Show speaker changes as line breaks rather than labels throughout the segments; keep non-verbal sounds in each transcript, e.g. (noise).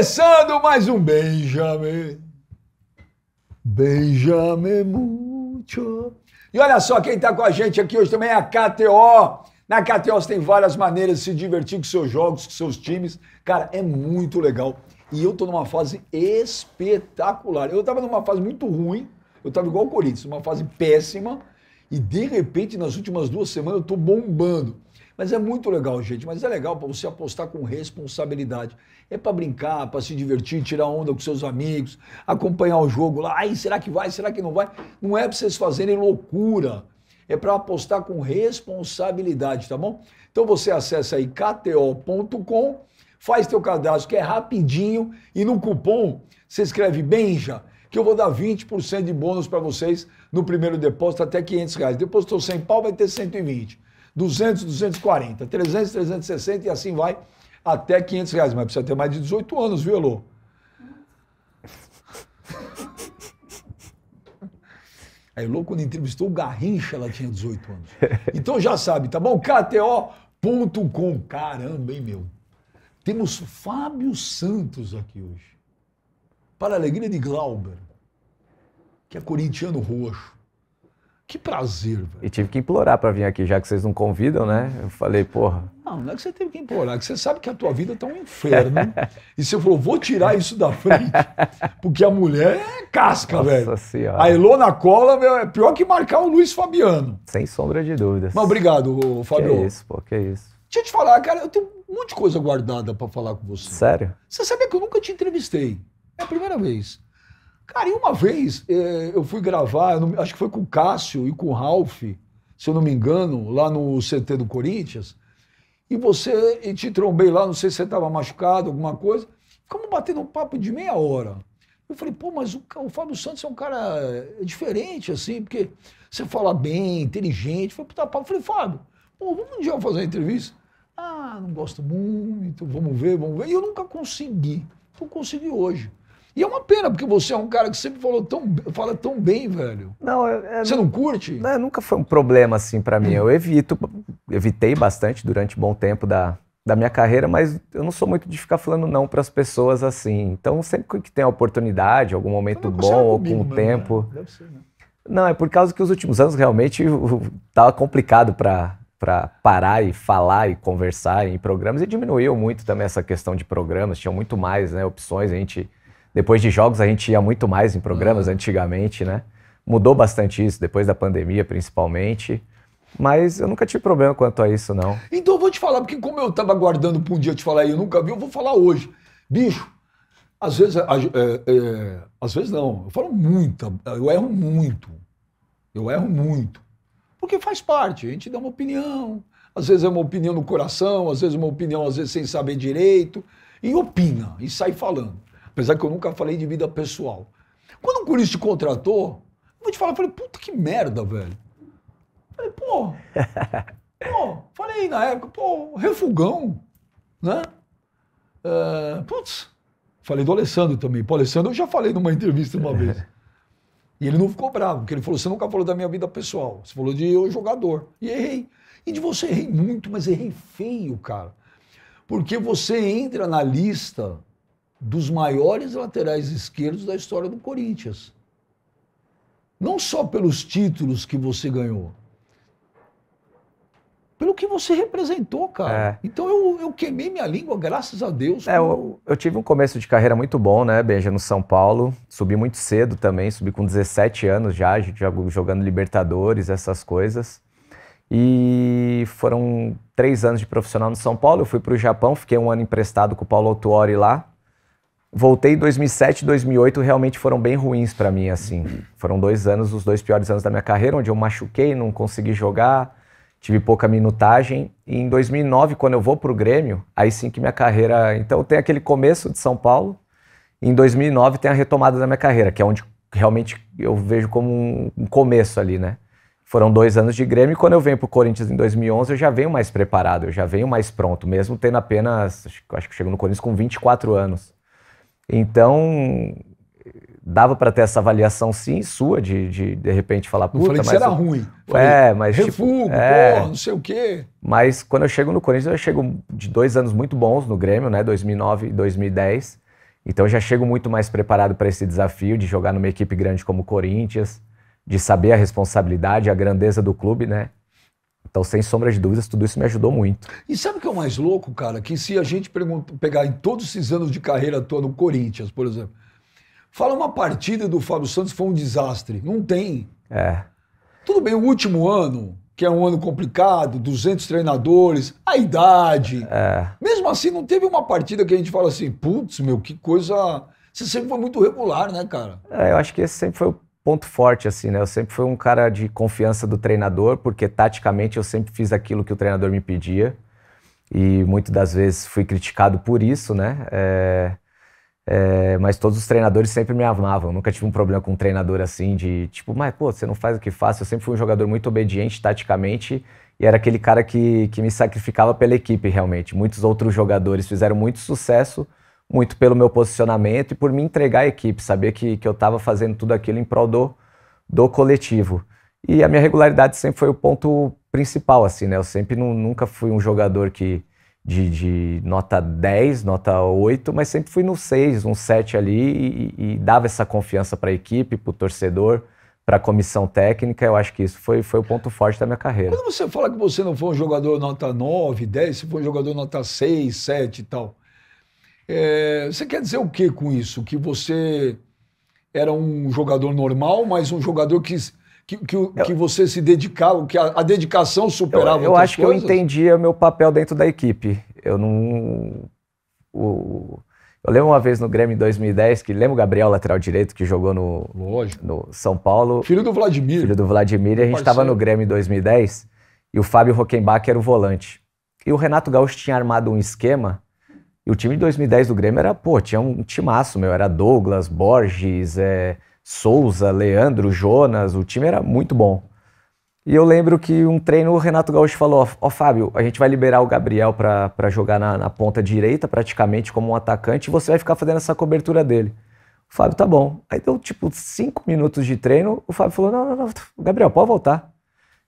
Começando mais um Benjamin. Benjamin Mucho. E olha só quem está com a gente aqui hoje também é a KTO. Na KTO você tem várias maneiras de se divertir com seus jogos, com seus times. Cara, é muito legal. E eu estou numa fase espetacular. Eu estava numa fase muito ruim. Eu estava igual o Corinthians, numa fase péssima. E de repente, nas últimas duas semanas, eu estou bombando. Mas é muito legal, gente. Mas é legal para você apostar com responsabilidade. É para brincar, para se divertir, tirar onda com seus amigos, acompanhar o jogo lá. Ai, será que vai? Será que não vai? Não é para vocês fazerem loucura. É para apostar com responsabilidade, tá bom? Então você acessa aí kto.com, faz teu cadastro que é rapidinho e no cupom você escreve Benja que eu vou dar 20% de bônus para vocês no primeiro depósito até 500 reais. Depositou 100 pau, vai ter 120. 200, 240, 300, 360 e assim vai até 500 reais. Mas precisa ter mais de 18 anos, viu, Elô? (laughs) A Elô, quando entrevistou o Garrincha, ela tinha 18 anos. (laughs) Então já sabe, tá bom? KTO.com. Caramba, hein, meu? Temos Fábio Santos aqui hoje. Para a alegria de Glauber, que é corintiano roxo.
Que prazer, velho. E tive que implorar para vir aqui, já que vocês não convidam, né? Eu falei, porra.
Não, não é que você teve que implorar, é que você sabe que a tua vida tá um inferno. (laughs) e você falou, vou tirar isso da frente, porque a mulher é casca, Nossa velho. Nossa senhora. A na Cola meu, é pior que marcar o Luiz Fabiano.
Sem sombra de dúvidas.
Mas obrigado, Fabio. Que isso, pô, que é isso. Deixa eu te falar, cara, eu tenho um monte de coisa guardada para falar com você. Sério? Você sabia que eu nunca te entrevistei. É a primeira vez. Cara, e uma vez é, eu fui gravar, eu não, acho que foi com o Cássio e com o Ralf, se eu não me engano, lá no CT do Corinthians, e você e te trombei lá, não sei se você estava machucado, alguma coisa. Ficamos batendo um papo de meia hora. Eu falei, pô, mas o, o Fábio Santos é um cara é diferente, assim, porque você fala bem, inteligente. Eu falei, puta, papo. Eu falei, Fábio, pô, vamos um dia fazer uma entrevista? Ah, não gosto muito, vamos ver, vamos ver. E eu nunca consegui. Não consegui hoje. E é uma pena, porque você é um cara que sempre falou tão, fala
tão bem, velho. Não, eu, eu, você não curte? Não, é, nunca foi um problema assim para mim. Hum. Eu evito, evitei bastante durante um bom tempo da, da minha carreira, mas eu não sou muito de ficar falando não para as pessoas assim. Então, sempre que tem a oportunidade, algum momento é bom, ou com o tempo. Né? Deve ser, né? Não, é por causa que os últimos anos realmente tava tá complicado para para parar e falar e conversar em programas e diminuiu muito também essa questão de programas, tinham muito mais, né, opções, a gente depois de jogos a gente ia muito mais em programas uhum. antigamente, né? Mudou bastante isso, depois da pandemia principalmente. Mas eu nunca tive problema quanto a isso, não.
Então eu vou te falar, porque como eu tava aguardando pra um dia te falar e eu nunca vi, eu vou falar hoje. Bicho, às vezes, é, é, às vezes não, eu falo muito, eu erro muito. Eu erro muito. Porque faz parte, a gente dá uma opinião. Às vezes é uma opinião no coração, às vezes é uma opinião, às vezes sem saber direito. E opina, e sai falando. Apesar que eu nunca falei de vida pessoal. Quando o Corinthians te contratou, eu vou te falar, eu falei, puta que merda, velho. Eu falei, pô. (laughs) pô, falei na época, pô, refugão, né? Uh, putz, falei do Alessandro também. Pô, Alessandro eu já falei numa entrevista uma vez. (laughs) E ele não ficou bravo, porque ele falou: você nunca falou da minha vida pessoal, você falou de eu jogador. E errei. E de você errei muito, mas errei feio, cara. Porque você entra na lista dos maiores laterais esquerdos da história do Corinthians. Não só pelos títulos que você ganhou, pelo que você representou, cara.
É. Então eu, eu, queimei minha língua, graças a Deus. É, eu, eu, tive um começo de carreira muito bom, né, Benja, no São Paulo. Subi muito cedo também, subi com 17 anos já, jogando Libertadores, essas coisas. E foram três anos de profissional no São Paulo. Eu fui para o Japão, fiquei um ano emprestado com o Paulo Autuori lá. Voltei 2007 e 2008 realmente foram bem ruins para mim, assim. Uhum. Foram dois anos, os dois piores anos da minha carreira, onde eu machuquei, não consegui jogar, tive pouca minutagem. E em 2009, quando eu vou pro Grêmio, aí sim que minha carreira... Então tem aquele começo de São Paulo, e em 2009 tem a retomada da minha carreira, que é onde realmente eu vejo como um começo ali, né? Foram dois anos de Grêmio e quando eu venho pro Corinthians em 2011 eu já venho mais preparado, eu já venho mais pronto, mesmo tendo apenas, acho que chego no Corinthians com 24 anos. Então, dava para ter essa avaliação sim sua de de, de repente falar para o falei que mas era ruim. É, falei, tipo, é, mas refugo, tipo, é... pô, não sei o quê. Mas quando eu chego no Corinthians, eu chego de dois anos muito bons no Grêmio, né, 2009 e 2010. Então já chego muito mais preparado para esse desafio de jogar numa equipe grande como o Corinthians, de saber a responsabilidade, a grandeza do clube, né? Então, sem sombra de dúvidas, tudo isso me ajudou muito.
E sabe o que é o mais louco, cara? Que se a gente pegar em todos esses anos de carreira tua no Corinthians, por exemplo, fala uma partida do Fábio Santos foi um desastre. Não tem. É. Tudo bem, o último ano, que é um ano complicado, 200 treinadores, a idade. É. Mesmo assim, não teve uma partida que a gente fala assim, putz, meu, que coisa... Você sempre foi muito regular, né, cara?
É, eu acho que esse sempre foi o ponto forte, assim, né? Eu sempre fui um cara de confiança do treinador, porque taticamente eu sempre fiz aquilo que o treinador me pedia. E muitas das vezes fui criticado por isso, né? É, é, mas todos os treinadores sempre me amavam. Eu nunca tive um problema com um treinador assim, de tipo, mas pô, você não faz o que faz Eu sempre fui um jogador muito obediente taticamente e era aquele cara que, que me sacrificava pela equipe, realmente. Muitos outros jogadores fizeram muito sucesso muito pelo meu posicionamento e por me entregar à equipe, saber que, que eu estava fazendo tudo aquilo em prol do, do coletivo. E a minha regularidade sempre foi o ponto principal, assim, né? Eu sempre não, nunca fui um jogador que de, de, nota 10, nota 8, mas sempre fui no 6, um 7 ali e, e dava essa confiança para a equipe, para o torcedor, para a comissão técnica. Eu acho que isso foi, foi o ponto forte da minha carreira.
Quando você fala que você não foi um jogador nota 9, 10, você foi um jogador nota 6, 7 e tal, é, você quer dizer o que com isso? Que você era um jogador normal, mas um jogador que, que, que, eu, que você se dedicava, que a, a dedicação superava Eu, eu acho coisas? que eu
entendia meu papel dentro da equipe. Eu não. O, eu lembro uma vez no Grêmio em 2010, que lembra o Gabriel, lateral direito, que jogou no, no São Paulo. Filho do Vladimir. Filho do Vladimir. E a gente estava no Grêmio em 2010 e o Fábio Rockenbach era o volante. E o Renato Gaúcho tinha armado um esquema e o time de 2010 do Grêmio era, pô, tinha um timaço, meu. Era Douglas, Borges, é, Souza, Leandro, Jonas. O time era muito bom. E eu lembro que um treino o Renato Gaúcho falou: Ó, oh, Fábio, a gente vai liberar o Gabriel para jogar na, na, ponta direita, praticamente como um atacante, e você vai ficar fazendo essa cobertura dele. O Fábio, tá bom. Aí deu tipo cinco minutos de treino, o Fábio falou: não, não, não, Gabriel, pode voltar.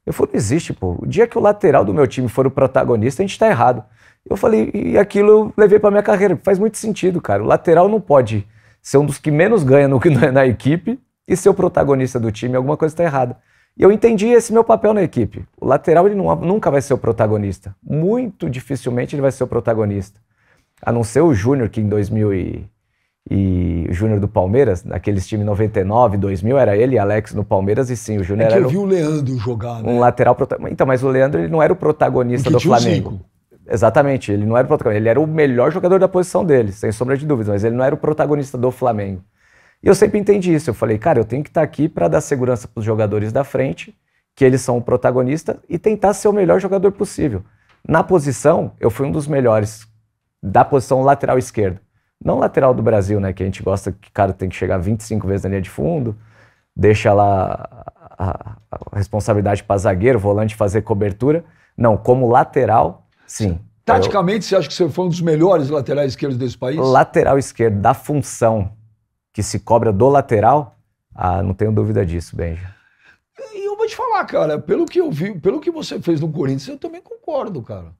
Eu falei: não existe, pô. O dia que o lateral do meu time for o protagonista, a gente tá errado. Eu falei, e aquilo eu levei para minha carreira. Faz muito sentido, cara. O lateral não pode ser um dos que menos ganha no, (laughs) na equipe e ser o protagonista do time. Alguma coisa está errada. E eu entendi esse meu papel na equipe. O lateral ele não, nunca vai ser o protagonista. Muito dificilmente ele vai ser o protagonista. A não ser o Júnior, que em 2000 e, e o Júnior do Palmeiras, naqueles times 99, 2000, era ele e Alex no Palmeiras e sim, o Júnior é era. Eu vi
o Leandro jogar, né? Um
lateral protagonista. Então, mas o Leandro ele não era o protagonista do Flamengo. Exatamente, ele não era o protagonista, ele era o melhor jogador da posição dele, sem sombra de dúvidas, mas ele não era o protagonista do Flamengo. E eu sempre entendi isso, eu falei, cara, eu tenho que estar tá aqui para dar segurança para os jogadores da frente, que eles são o protagonista, e tentar ser o melhor jogador possível. Na posição, eu fui um dos melhores da posição lateral esquerda. Não lateral do Brasil, né? Que a gente gosta que o cara tem que chegar 25 vezes na linha de fundo, deixa lá a, a, a responsabilidade para zagueiro, volante fazer cobertura. Não, como lateral, Sim. Taticamente,
eu... você acha que você foi um dos melhores laterais esquerdos desse país? Lateral
esquerdo, da função que se cobra do lateral, ah, não tenho dúvida disso, Benja.
E eu vou te falar, cara, pelo que eu vi, pelo que você fez no Corinthians, eu também concordo, cara.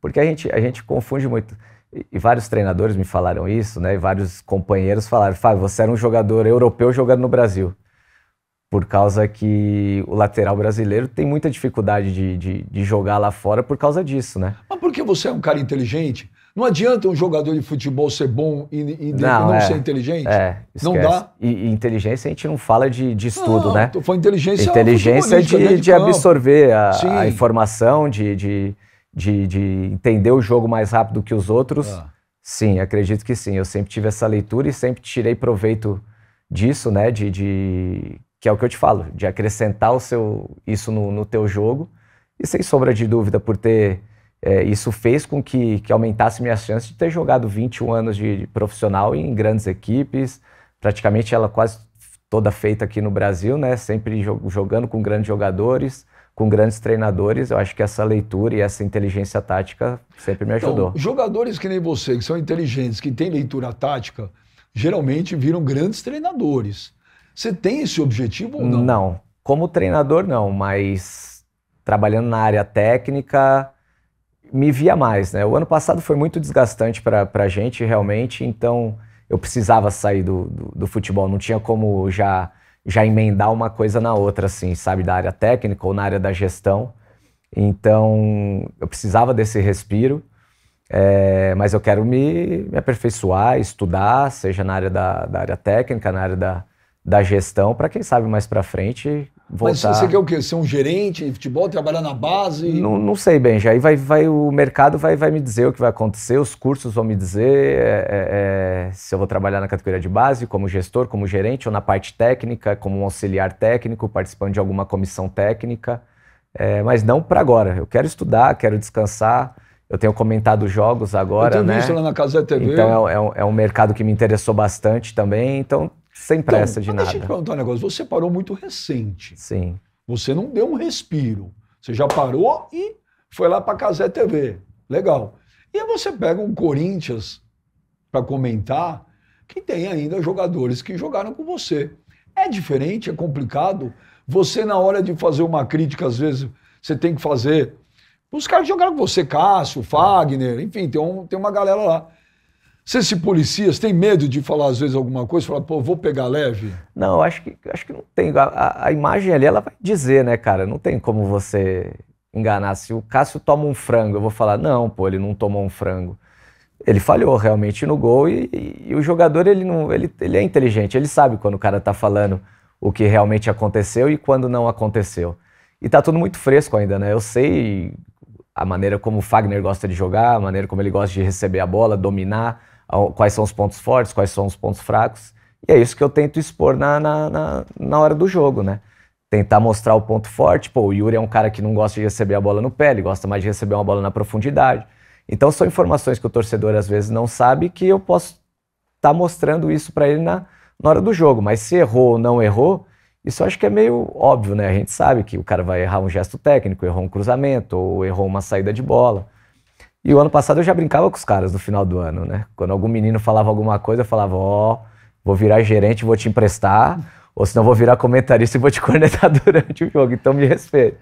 Porque a gente, a gente confunde muito. E, e vários treinadores me falaram isso, né? E vários companheiros falaram: Fábio, você era um jogador europeu jogando no Brasil por causa que o lateral brasileiro tem muita dificuldade de, de, de, jogar lá fora por causa disso, né? Mas porque você é um cara inteligente? Não adianta um jogador de futebol ser bom
e, e não, não é, ser inteligente? É, esquece. não dá.
E, e, inteligência a gente não fala de, de estudo, não, né? Foi inteligência é inteligência é de, né, de, de absorver a, a informação, de, de, de, entender o jogo mais rápido que os outros. Ah. Sim, acredito que sim. Eu sempre tive essa leitura e sempre tirei proveito disso, né? de que é o que eu te falo, de acrescentar o seu, isso no, no teu jogo. E sem sombra de dúvida, por ter. É, isso fez com que, que aumentasse minhas chances de ter jogado 21 anos de, de profissional em grandes equipes, praticamente ela quase toda feita aqui no Brasil, né? Sempre jogando com grandes jogadores, com grandes treinadores. Eu acho que essa leitura e essa inteligência tática sempre me então, ajudou. Então,
jogadores que nem você, que são inteligentes, que têm leitura
tática, geralmente viram grandes treinadores. Você tem esse objetivo ou não? Não. Como treinador, não, mas trabalhando na área técnica, me via mais, né? O ano passado foi muito desgastante para a gente, realmente, então eu precisava sair do, do, do, futebol, não tinha como já, já emendar uma coisa na outra, assim, sabe, da área técnica ou na área da gestão. Então eu precisava desse respiro, é, mas eu quero me, me aperfeiçoar, estudar, seja na área da, da área técnica, na área da, da gestão para quem sabe mais para frente voltar. Mas você quer
o quê? Ser um gerente de futebol, trabalhar na base? Não, não
sei bem, já aí vai, vai o mercado vai, vai me dizer o que vai acontecer, os cursos vão me dizer é, é, é, se eu vou trabalhar na categoria de base, como gestor, como gerente ou na parte técnica, como um auxiliar técnico, participando de alguma comissão técnica, é, mas não para agora. Eu quero estudar, quero descansar. Eu tenho comentado jogos agora, eu tenho né? Visto lá na
Casa TV. Então
é, é, é um mercado que me interessou bastante também. Então sem então, pressa então, de nada. Deixa eu te perguntar
um negócio. Você parou muito recente. Sim. Você não deu um respiro. Você já parou e foi lá para Casé TV. Legal. E aí você pega um Corinthians para comentar que tem ainda jogadores que jogaram com você. É diferente, é complicado. Você, na hora de fazer uma crítica, às vezes, você tem que fazer. Os caras que jogaram com você, Cássio, Fagner, enfim, tem, um, tem uma galera lá. Você se policias, tem medo de falar às vezes alguma coisa, falar, pô, vou pegar leve?
Não, acho que, acho que não tem. A, a, imagem ali, ela vai dizer, né, cara? Não tem como você enganar. Se o Cássio toma um frango, eu vou falar, não, pô, ele não tomou um frango. Ele falhou realmente no gol e, e, e o jogador, ele, não, ele, ele é inteligente, ele sabe quando o cara tá falando o que realmente aconteceu e quando não aconteceu. E tá tudo muito fresco ainda, né? Eu sei a maneira como o Fagner gosta de jogar, a maneira como ele gosta de receber a bola, dominar quais são os pontos fortes, quais são os pontos fracos. E é isso que eu tento expor na, na, na, na hora do jogo, né? Tentar mostrar o ponto forte. Pô, o Yuri é um cara que não gosta de receber a bola no pé, ele gosta mais de receber uma bola na profundidade. Então são informações que o torcedor às vezes não sabe que eu posso estar tá mostrando isso para ele na, na hora do jogo. Mas se errou ou não errou, isso acho que é meio óbvio, né? A gente sabe que o cara vai errar um gesto técnico, errou um cruzamento, ou errou uma saída de bola. E o ano passado eu já brincava com os caras no final do ano, né? Quando algum menino falava alguma coisa, eu falava, ó, oh, vou virar gerente, vou te emprestar, ou senão vou virar comentarista e vou te cornetar (laughs) durante o jogo, então me respeita.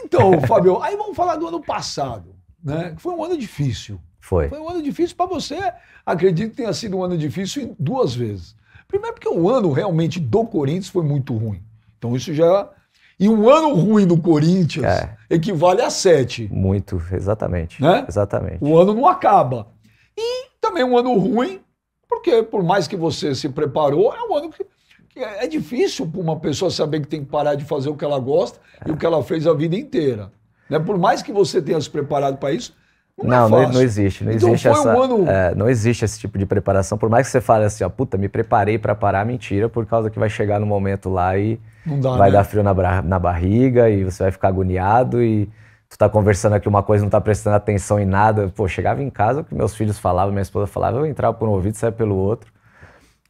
Então, Fábio, aí vamos falar do ano passado, né? Que foi um ano difícil. Foi. Foi um ano difícil para você, acredito que tenha sido um ano difícil duas vezes. Primeiro porque o ano realmente do Corinthians foi muito ruim. Então isso já e um ano ruim do Corinthians é. equivale a sete. Muito,
exatamente. Né? Exatamente.
O ano não acaba. E também um ano ruim, porque por mais que você se preparou, é um ano que, que é, é difícil para uma pessoa saber que tem que parar de fazer o que ela gosta é. e o que ela fez a vida inteira. Né? Por mais que você tenha se preparado para isso, não, não, é não, não, existe. Não então existe, essa, um ano...
é, não existe esse tipo de preparação. Por mais que você fale assim, ó, puta, me preparei para parar, mentira, por causa que vai chegar no momento lá e dá, vai né? dar frio na, na, barriga e você vai ficar agoniado e tu tá conversando aqui uma coisa, não tá prestando atenção em nada. Pô, chegava em casa, o que meus filhos falavam, minha esposa falava, eu entrava por um ouvido, saia pelo outro.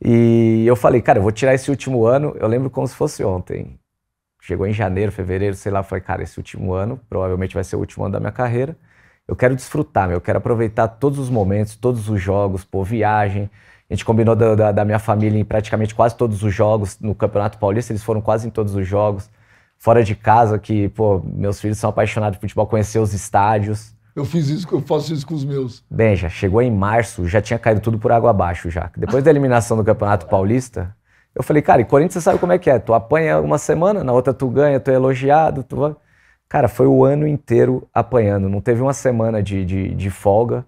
E eu falei, cara, eu vou tirar esse último ano, eu lembro como se fosse ontem. Chegou em janeiro, fevereiro, sei lá, falei, cara, esse último ano provavelmente vai ser o último ano da minha carreira eu quero desfrutar, meu, eu quero aproveitar todos os momentos, todos os jogos, pô, viagem. A gente combinou da, da, da, minha família em praticamente quase todos os jogos no Campeonato Paulista, eles foram quase em todos os jogos. Fora de casa, que, pô, meus filhos são apaixonados por futebol, conhecer os estádios. Eu fiz isso, eu faço isso com os meus. Bem, já chegou em março, já tinha caído tudo por água abaixo já. Depois da eliminação do Campeonato Paulista, eu falei, cara, e Corinthians você sabe como é que é? Tu apanha uma semana, na outra tu ganha, tu é elogiado, tu. Cara, foi o ano inteiro apanhando, não teve uma semana de, de, de folga.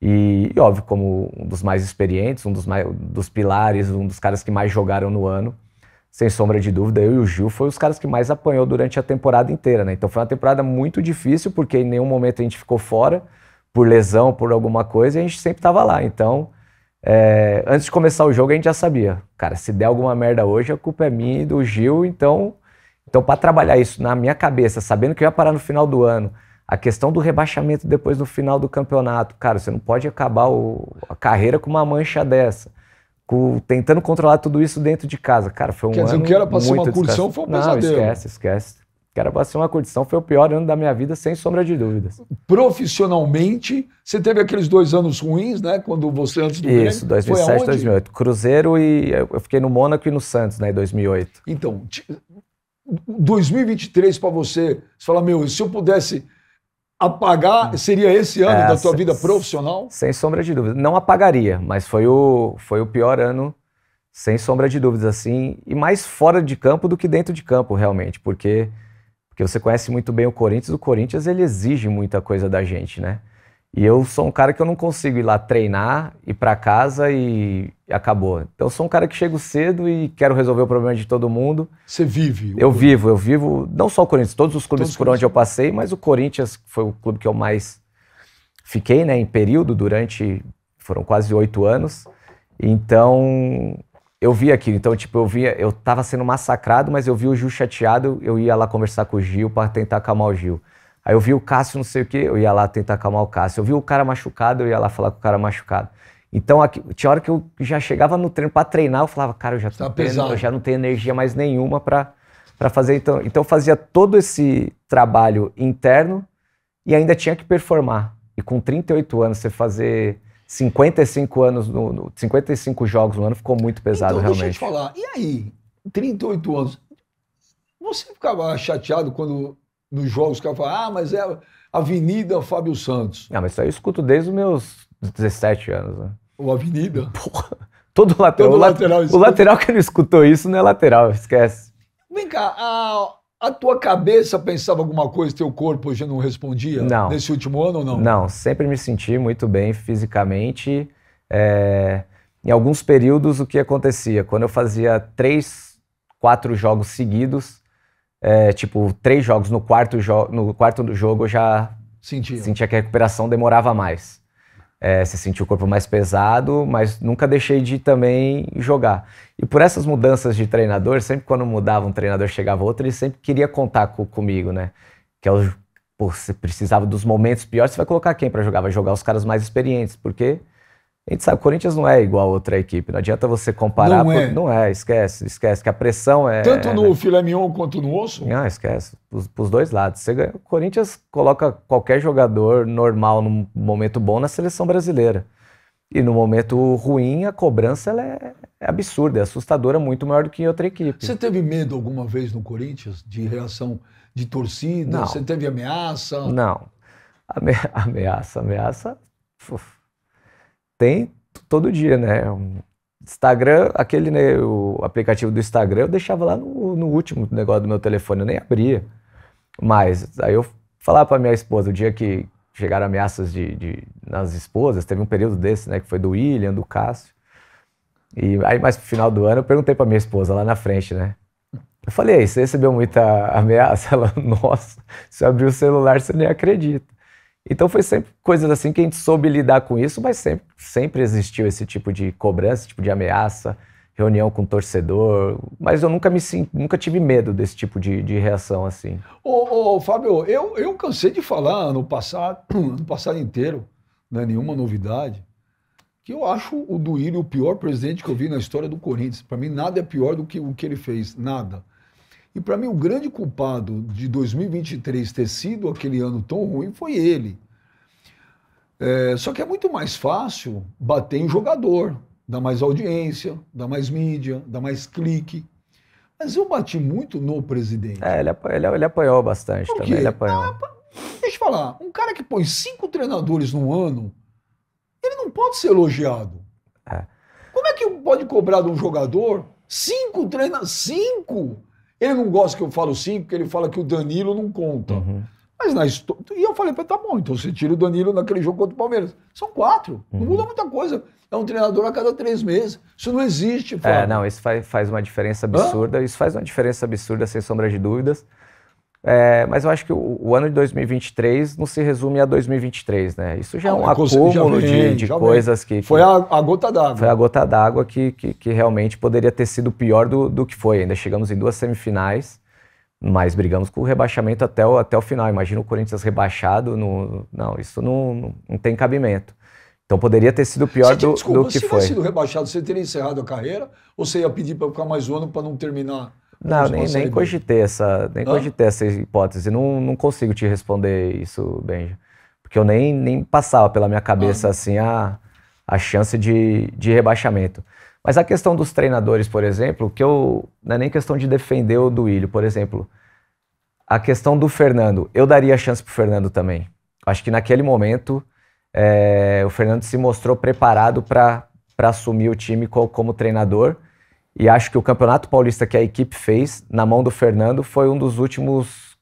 E, e, óbvio, como um dos mais experientes, um dos, mais, dos pilares, um dos caras que mais jogaram no ano, sem sombra de dúvida, eu e o Gil foi os caras que mais apanhou durante a temporada inteira, né? Então foi uma temporada muito difícil, porque em nenhum momento a gente ficou fora, por lesão, por alguma coisa, e a gente sempre estava lá. Então, é, antes de começar o jogo, a gente já sabia, cara, se der alguma merda hoje, a culpa é minha e do Gil, então então, para trabalhar isso na minha cabeça, sabendo que eu ia parar no final do ano, a questão do rebaixamento depois no final do campeonato, cara, você não pode acabar o, a carreira com uma mancha dessa. Com, tentando controlar tudo isso dentro de casa. Cara, foi um Quer dizer, ano que era para ser uma curtição foi um pesadelo. Não, esquece, esquece. Que era para ser uma curtição, foi o pior ano da minha vida, sem sombra de dúvidas.
Profissionalmente, você teve aqueles dois anos ruins, né? Quando você, antes do Grêmio... Isso, 2007 e 2008.
Cruzeiro e... Eu fiquei no Mônaco e no Santos, né? Em 2008.
Então, 2023 para você, você fala, meu, se eu pudesse apagar,
hum. seria esse ano é, da tua sem, vida
profissional?
Sem sombra de dúvida. Não apagaria, mas foi o, foi o pior ano, sem sombra de dúvidas, assim, e mais fora de campo do que dentro de campo, realmente, porque, porque você conhece muito bem o Corinthians, o Corinthians ele exige muita coisa da gente, né? E eu sou um cara que eu não consigo ir lá treinar, ir para casa e acabou. Então eu sou um cara que chego cedo e quero resolver o problema de todo mundo. Você vive? Eu vivo, eu vivo não só o Corinthians, todos os clubes todos por onde eu passei, mas o Corinthians foi o clube que eu mais fiquei, né, em período durante foram quase oito anos. Então eu vi aquilo. Então tipo eu via, eu tava sendo massacrado, mas eu vi o Gil chateado, eu ia lá conversar com o Gil para tentar acalmar o Gil. Aí eu vi o Cássio, não sei o quê, eu ia lá tentar acalmar o Cássio. Eu vi o cara machucado, eu ia lá falar com o cara machucado. Então, aqui, tinha hora que eu já chegava no treino para treinar, eu falava, cara, eu já, tá treino, eu já não tenho energia mais nenhuma para fazer. Então, então, eu fazia todo esse trabalho interno e ainda tinha que performar. E com 38 anos, você fazer 55 anos, no, no 55 jogos no ano, ficou muito pesado, então, realmente. Deixa eu
te falar, e aí, 38 anos, você ficava chateado quando nos jogos que caras falam, ah, mas é Avenida
Fábio Santos. Ah, mas isso aí eu escuto desde os meus 17 anos. Né? O
Avenida?
Porra, (laughs) todo lateral. Todo o, lateral o lateral que não escutou isso não é lateral, esquece. Vem cá, a, a tua cabeça pensava alguma coisa, teu corpo hoje não respondia? Não. Nesse último ano ou não? Não, sempre me senti muito bem fisicamente. É, em alguns períodos, o que acontecia? Quando eu fazia três, quatro jogos seguidos, é, tipo, três jogos. No quarto, jo no quarto do jogo eu já sentia. sentia que a recuperação demorava mais. É, você sentia o corpo mais pesado, mas nunca deixei de também jogar. E por essas mudanças de treinador, sempre quando mudava um treinador, chegava outro, ele sempre queria contar co comigo, né? Que é o, pô, você precisava dos momentos piores, você vai colocar quem para jogar? Vai jogar os caras mais experientes, porque a gente sabe, o Corinthians não é igual a outra equipe. Não adianta você comparar. Não é. Não é, esquece, esquece. Que a pressão é. Tanto no né? filé mignon quanto no osso? Não, esquece. Para os dois lados. Você ganha... O Corinthians coloca qualquer jogador normal num momento bom na seleção brasileira. E no momento ruim, a cobrança é, é absurda, é assustadora, muito maior do que em outra equipe. Você
teve medo alguma vez no Corinthians de reação de torcida? Não. Você teve ameaça?
Não. (laughs) Ameaça, ameaça. Uf tem todo dia, né? Instagram, aquele né, o aplicativo do Instagram, eu deixava lá no, no último negócio do meu telefone, eu nem abria. Mas aí eu falava para minha esposa, o dia que chegaram ameaças de, de, nas esposas, teve um período desse, né, que foi do William, do Cássio. E aí mais pro final do ano eu perguntei para minha esposa lá na frente, né? Eu falei, você recebeu muita ameaça? Ela, nossa, se abrir o celular você nem acredita. Então foi sempre coisas assim que a gente soube lidar com isso, mas sempre, sempre existiu esse tipo de cobrança, esse tipo de ameaça, reunião com torcedor, mas eu nunca me nunca tive medo desse tipo de, de reação assim.
Ô, ô, Fábio, eu, eu cansei de falar no passado, (clears throat) no passado inteiro, não é nenhuma novidade, que eu acho o Duílio o pior presidente que eu vi na história do Corinthians. Para mim nada é pior do que o que ele fez, nada. E para mim, o grande culpado de 2023 ter sido aquele ano tão ruim foi ele. É, só que é muito mais fácil bater em jogador, dá mais audiência, dá mais mídia, dá mais clique. Mas eu bati muito no
presidente. É, ele, ele, ele bastante também. Ele Ah,
deixa eu falar, um cara que põe cinco treinadores num ano, ele não pode ser elogiado. É. Como é que pode cobrar de um jogador cinco treinadores? Cinco? Ele não gosta que eu falo sim porque ele fala que o Danilo não conta. Uhum. Mas na história. E eu falei, tá bom, então você tira o Danilo naquele jogo contra o Palmeiras. São quatro. Uhum. Não muda muita coisa. É um treinador a cada três
meses. Isso não existe, é, Fábio. É, não, isso faz, faz uma diferença absurda. Hã? Isso faz uma diferença absurda, sem sombra de dúvidas. É, mas eu acho que o, o, ano de 2023 não se resume a 2023, né? Isso já é um acúmulo vem, de, de coisas que, que, Foi a, a gota d'água. Foi a gota d'água que, que, que, realmente poderia ter sido pior do, do que foi. Ainda chegamos em duas semifinais, mas brigamos com o rebaixamento até o, até o final. Imagina o Corinthians rebaixado. No, não, isso não, não tem cabimento. Então poderia ter sido pior do, desculpa, do que foi. Se tivesse sido rebaixado,
você teria encerrado a carreira? Ou você ia pedir para ficar mais um ano para não terminar? Não, nem, nem cogitei
essa, nem cogitei essa hipótese. Não, não consigo te responder isso, Benja. Porque eu nem, nem passava pela minha cabeça ah. assim a, a chance de, de rebaixamento. Mas a questão dos treinadores, por exemplo, que eu não é nem questão de defender o Duílio, por exemplo. A questão do Fernando, eu daria chance o Fernando também. Acho que naquele momento é, o Fernando se mostrou preparado para assumir o time como, como treinador. E acho que o Campeonato Paulista que a equipe fez, na mão do Fernando, foi um dos últimos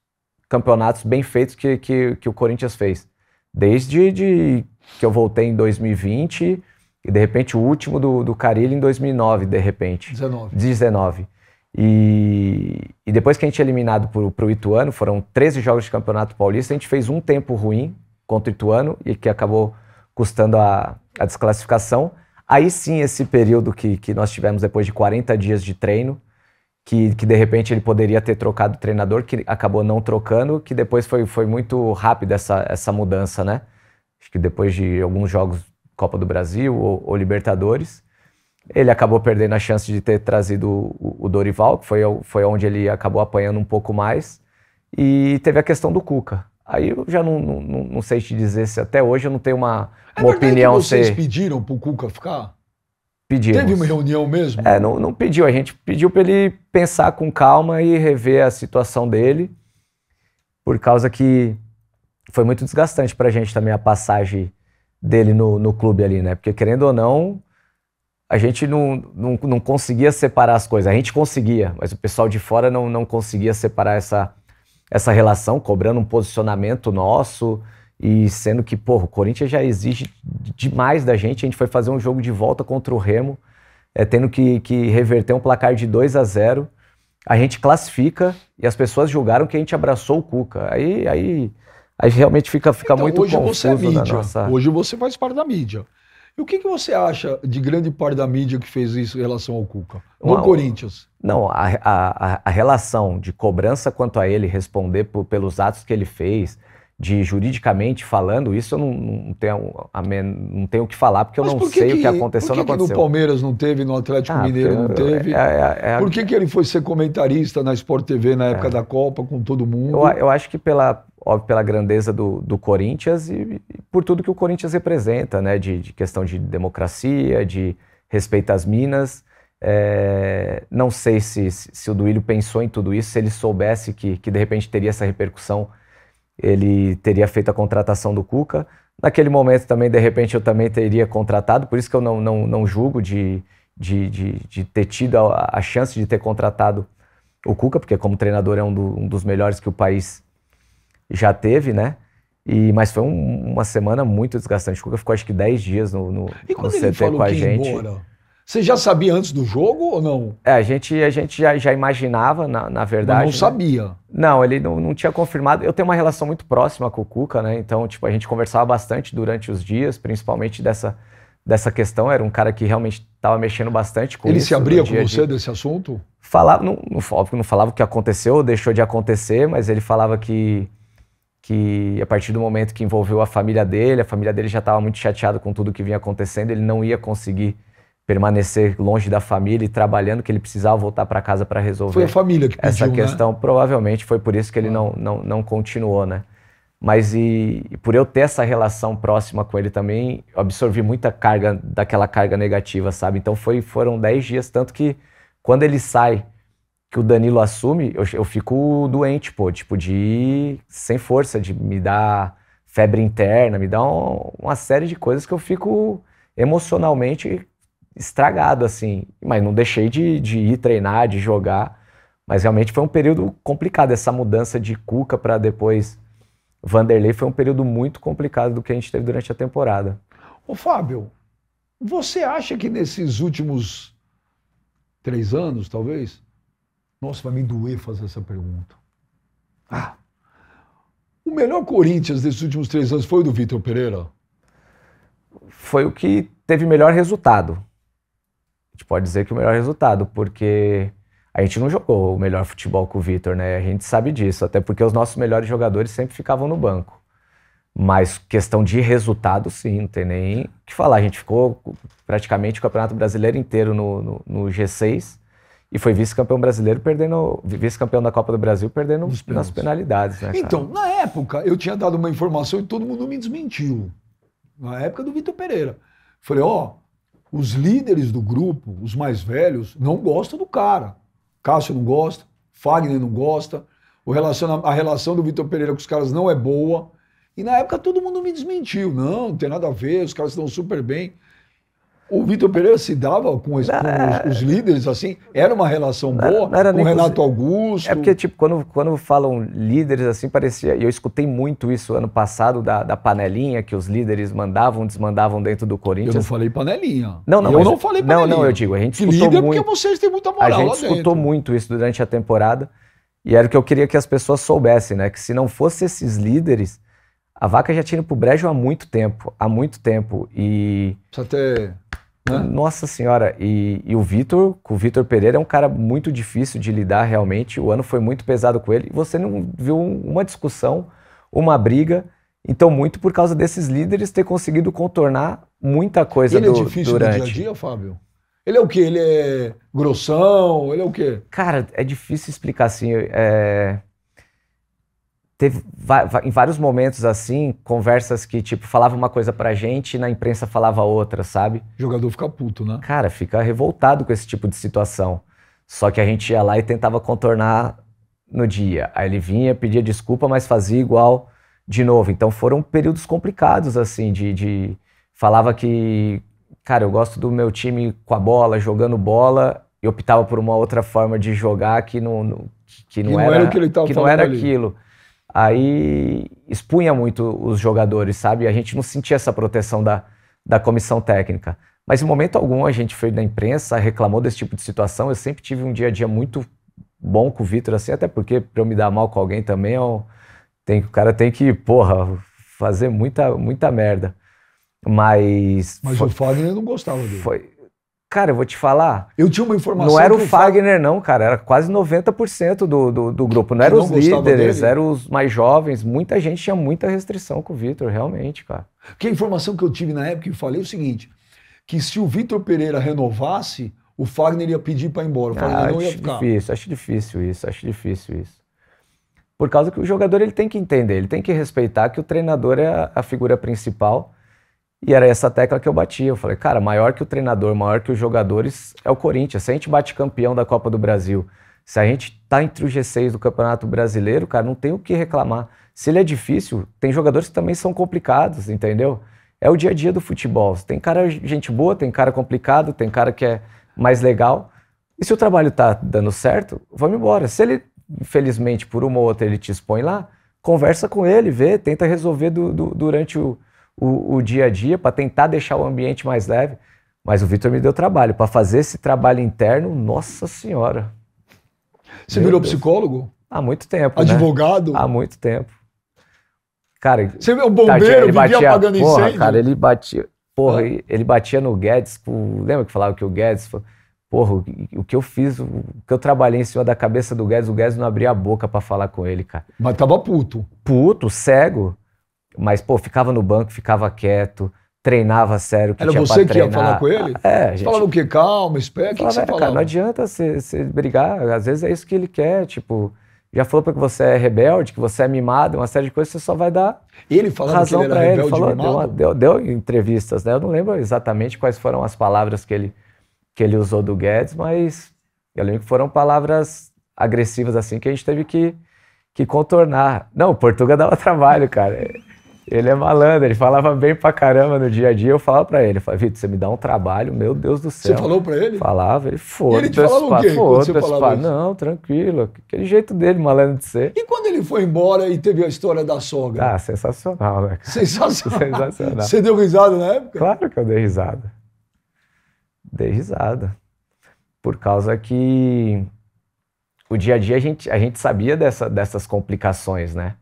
campeonatos bem feitos que, que, que o Corinthians fez. Desde de, que eu voltei em 2020 e, de repente, o último do, do Carilho em 2009, de repente. 19. 19. E, e depois que a gente é eliminado para o Ituano, foram 13 jogos de Campeonato Paulista, a gente fez um tempo ruim contra o Ituano e que acabou custando a, a desclassificação. Aí sim, esse período que, que nós tivemos depois de 40 dias de treino, que, que de repente ele poderia ter trocado o treinador, que acabou não trocando, que depois foi, foi muito rápida essa, essa mudança, né? Acho que depois de alguns jogos, Copa do Brasil ou, ou Libertadores, ele acabou perdendo a chance de ter trazido o, o Dorival, que foi, foi onde ele acabou apanhando um pouco mais. E teve a questão do Cuca. Aí eu já não, não, não, sei te dizer se até hoje eu não tenho uma, é opinião. Que vocês se...
pediram pro Cuca ficar?
Pedimos. Teve uma reunião mesmo? É, não, não pediu. A gente pediu para ele pensar com calma e rever a situação dele, por causa que foi muito desgastante pra gente também a passagem dele no, no clube ali, né? Porque querendo ou não, a gente não, não, não conseguia separar as coisas. A gente conseguia, mas o pessoal de fora não, não conseguia separar essa essa relação, cobrando um posicionamento nosso e sendo que, porra, o Corinthians já exige demais da gente. A gente foi fazer um jogo de volta contra o Remo, é, tendo que, que reverter um placar de 2 a 0 a gente classifica e as pessoas julgaram que a gente abraçou o Cuca. Aí, aí, aí realmente fica, fica então, muito hoje confuso você é mídia. Nossa... Hoje você faz parte da mídia. E o que, que você acha de grande parte da mídia
que fez isso em relação ao Cuca? No não, Corinthians.
Não, a, a, a, relação de cobrança quanto a ele responder por, pelos atos que ele fez, de juridicamente falando, isso eu não, não tenho, a não tenho o que falar, porque eu Mas não que sei que, o que aconteceu. Por que, que no
Palmeiras não teve, no Atlético ah, Mineiro não teve? É, é,
é, por que, que ele foi ser comentarista na Sport TV na é. época da Copa, com todo mundo? Eu, eu acho que pela, óbvio, pela grandeza do, do Corinthians e, e, por tudo que o Corinthians representa, né? De, de questão de democracia, de respeito às minas. É, não sei se, se, se o Duílio pensou em tudo isso, se ele soubesse que, que de repente teria essa repercussão, ele teria feito a contratação do Cuca. Naquele momento também, de repente, eu também teria contratado, por isso que eu não, não, não julgo de, de, de, de ter tido a, a, chance de ter contratado o Cuca, porque como treinador é um, do, um dos melhores que o país já teve, né? E, mas foi um, uma semana muito desgastante. O Cuca ficou acho que 10 dias no, no, e quando no ele CT falou com a que gente. Embora, você já sabia antes do jogo ou não? É, a gente, a gente já, já imaginava, na, na verdade. Mas não né? sabia. Né? Não, ele não, não tinha confirmado. Eu tenho uma relação muito próxima com o Cuca, né? Então, tipo, a gente conversava bastante durante os dias, principalmente dessa, dessa questão. Era um cara que realmente estava mexendo bastante com Ele isso, se abria com você de... desse assunto? Falava, não, não, óbvio não falava o que aconteceu ou deixou de acontecer, mas ele falava que que a partir do momento que envolveu a família dele, a família dele já estava muito chateada com tudo que vinha acontecendo, ele não ia conseguir permanecer longe da família e trabalhando, que ele precisava voltar para casa para resolver. Foi a família que pediu, Essa né? questão, né? provavelmente, foi por isso que ele ah. não, não, não continuou, né? Mas e, e, por eu ter essa relação próxima com ele também, eu absorvi muita carga daquela carga negativa, sabe? Então foi, foram 10 dias, tanto que quando ele sai que o Danilo assume, eu, eu fico doente, pô, tipo, de sem força, de me dar febre interna, me dá um, uma série de coisas que eu fico emocionalmente estragado, assim. Mas não deixei de, de ir treinar, de jogar. Mas realmente foi um período complicado. Essa mudança de Cuca para depois Vanderlei foi um período muito complicado do que a gente teve durante a temporada.
Ô Fábio, você acha que nesses últimos três anos, talvez, nossa, vai me doer fazer essa pergunta. Ah, o melhor Corinthians desses últimos três anos foi o do Vitor
Pereira? Foi o que teve melhor resultado. A gente pode dizer que o melhor resultado, porque a gente não jogou o melhor futebol com o Vitor, né? A gente sabe disso, até porque os nossos melhores jogadores sempre ficavam no banco. Mas questão de resultado, sim, não tem nem o que falar. A gente ficou praticamente o Campeonato Brasileiro inteiro no, no, no G6 e foi vice-campeão brasileiro perdendo, vice-campeão da Copa do Brasil perdendo nas penalidades, né, Então,
na época, eu tinha dado uma informação e todo mundo me desmentiu. Na época do Vitor Pereira. Falei, ó, oh, os líderes do grupo, os mais velhos, não gostam do cara. Cássio não gosta, Fagner não gosta, o a relação do Vitor Pereira com os caras não é boa. E na época todo mundo me desmentiu. Não, não tem nada a ver, os caras estão super bem. O Vitor Pereira se dava com, com os, líderes, assim? Era uma relação não, boa não era com o Renato com...
Augusto? É porque, tipo, quando, quando falam líderes, assim, parecia... E eu escutei muito isso ano passado, da, da panelinha que os líderes mandavam, desmandavam dentro do Corinthians. Eu não falei panelinha. Não, não. Eu mas, não falei panelinha. Não, não, eu digo, a gente escutou líder é muito... porque
vocês têm muita moral A gente escutou dentro.
muito isso durante a temporada. E era o que eu queria que as pessoas soubessem, né? Que se não fossem esses líderes... A vaca já tinha ido pro brejo há muito tempo, há muito tempo. E. Precisa ter nossa senhora, e, e o Vitor, o Vitor Pereira é um cara muito difícil de lidar realmente. O ano foi muito pesado com ele. você não viu uma discussão, uma briga. Então, muito por causa desses líderes ter conseguido contornar muita coisa ele é do, é difícil durante. no dia a dia, Fábio? Ele é o quê? Ele é grossão? Ele é o quê? Cara, é difícil explicar assim. É teve em vários momentos assim, conversas que, tipo, falava uma coisa pra gente e na imprensa falava outra, sabe? O jogador fica puto, né? Cara, fica revoltado com esse tipo de situação. Só que a gente ia lá e tentava contornar no dia. Aí ele vinha, pedia desculpa, mas fazia igual de novo. Então foram períodos complicados, assim, de. de... Falava que, cara, eu gosto do meu time com a bola, jogando bola, e optava por uma outra forma de jogar que não, que não, que não era, era, o que ele falando. que não era ali. aquilo aí expunha muito os jogadores, sabe? A gente não sentia essa proteção da, da comissão técnica. Mas em momento algum a gente foi na imprensa, reclamou desse tipo de situação. Eu sempre tive um dia a dia muito bom com o Vitor, assim, até porque para eu me dar mal com alguém também, eu, tem, o cara tem que, porra, fazer muita, muita merda. Mas. Mas foi, o Fagner não gostava dele. Foi, Cara, eu vou te falar.
Eu tinha uma informação. Não era o
Fagner, não, cara. Era quase 90% do, do, do grupo. Não eram os líderes, eram os mais jovens. Muita gente tinha muita restrição com o Vitor, realmente,
cara. Que a informação que eu tive na época e falei é o seguinte: que se o Vitor Pereira renovasse, o Fagner ia pedir para ir embora.
O Fagner ah, não ia ficar. Difícil, acho difícil isso, acho difícil isso. Por causa que o jogador ele tem que entender, ele tem que respeitar que o treinador é a, a figura principal e era essa tecla que eu batia. Eu falei, cara, maior que o treinador, maior que os jogadores é o Corinthians. Se a gente bate campeão da Copa do Brasil, se a gente tá entre os G6 do Campeonato Brasileiro, cara, não tem o que reclamar. Se ele é difícil, tem jogadores que também são complicados, entendeu? É o dia a dia do futebol. Tem cara gente boa, tem cara complicado, tem cara que é mais legal. E se o trabalho tá dando certo, vamos embora. Se ele, infelizmente, por uma ou outra, ele te expõe lá, conversa com ele, vê, tenta resolver do, do, durante o o, o dia a dia para tentar deixar o ambiente mais leve. Mas o Vitor me deu trabalho. Para fazer esse trabalho interno, nossa senhora. Você Meu virou Deus. psicólogo? Há muito tempo. Né? Advogado? Né? Há muito tempo. Cara, você é o bombeiro, tarde, ele batia, apagando porra, incêndio. Cara, ele batia. Porra, ah. ele batia no Guedes. Com, lembra que falava que o Guedes. Foi, porra, o, o, que eu fiz, o, que eu trabalhei em cima da cabeça do Guedes, o Guedes não abria a boca para falar com ele, cara. Mas tava puto. Puto, cego. Mas, pô, ficava no banco, ficava quieto, treinava sério. Que Era tinha você que treinar. ia falar com ele? É, gente. Falava o quê? Calma, espera, o que, que você é, falava? Cara, não adianta você brigar, às vezes é isso que ele quer, tipo já falou para que você é rebelde, que você é mimado, uma série de coisas, você só vai dar ele falando razão para ele. ele falou, deu, deu, deu, entrevistas, né? Eu não lembro exatamente quais foram as palavras que ele, que ele usou do Guedes, mas eu lembro que foram palavras agressivas assim que a gente teve que, que contornar. Não, Portugal dava (laughs) trabalho, cara. Ele é malandro, ele falava bem pra caramba no dia a dia. Eu falava pra ele, falava, Vitor, você me dá um trabalho, meu Deus do céu. Você falou pra ele? Falava, ele foda-se, foda-se. Não, tranquilo, aquele jeito dele, malandro de ser. E
quando ele foi embora e teve a história da sogra? Ah, sensacional, né, Sensacional. (laughs) sensacional. Você deu
risada na época? Claro que eu dei risada. Dei risada. Por causa que o dia a dia a gente, a gente sabia dessa, dessas complicações, né?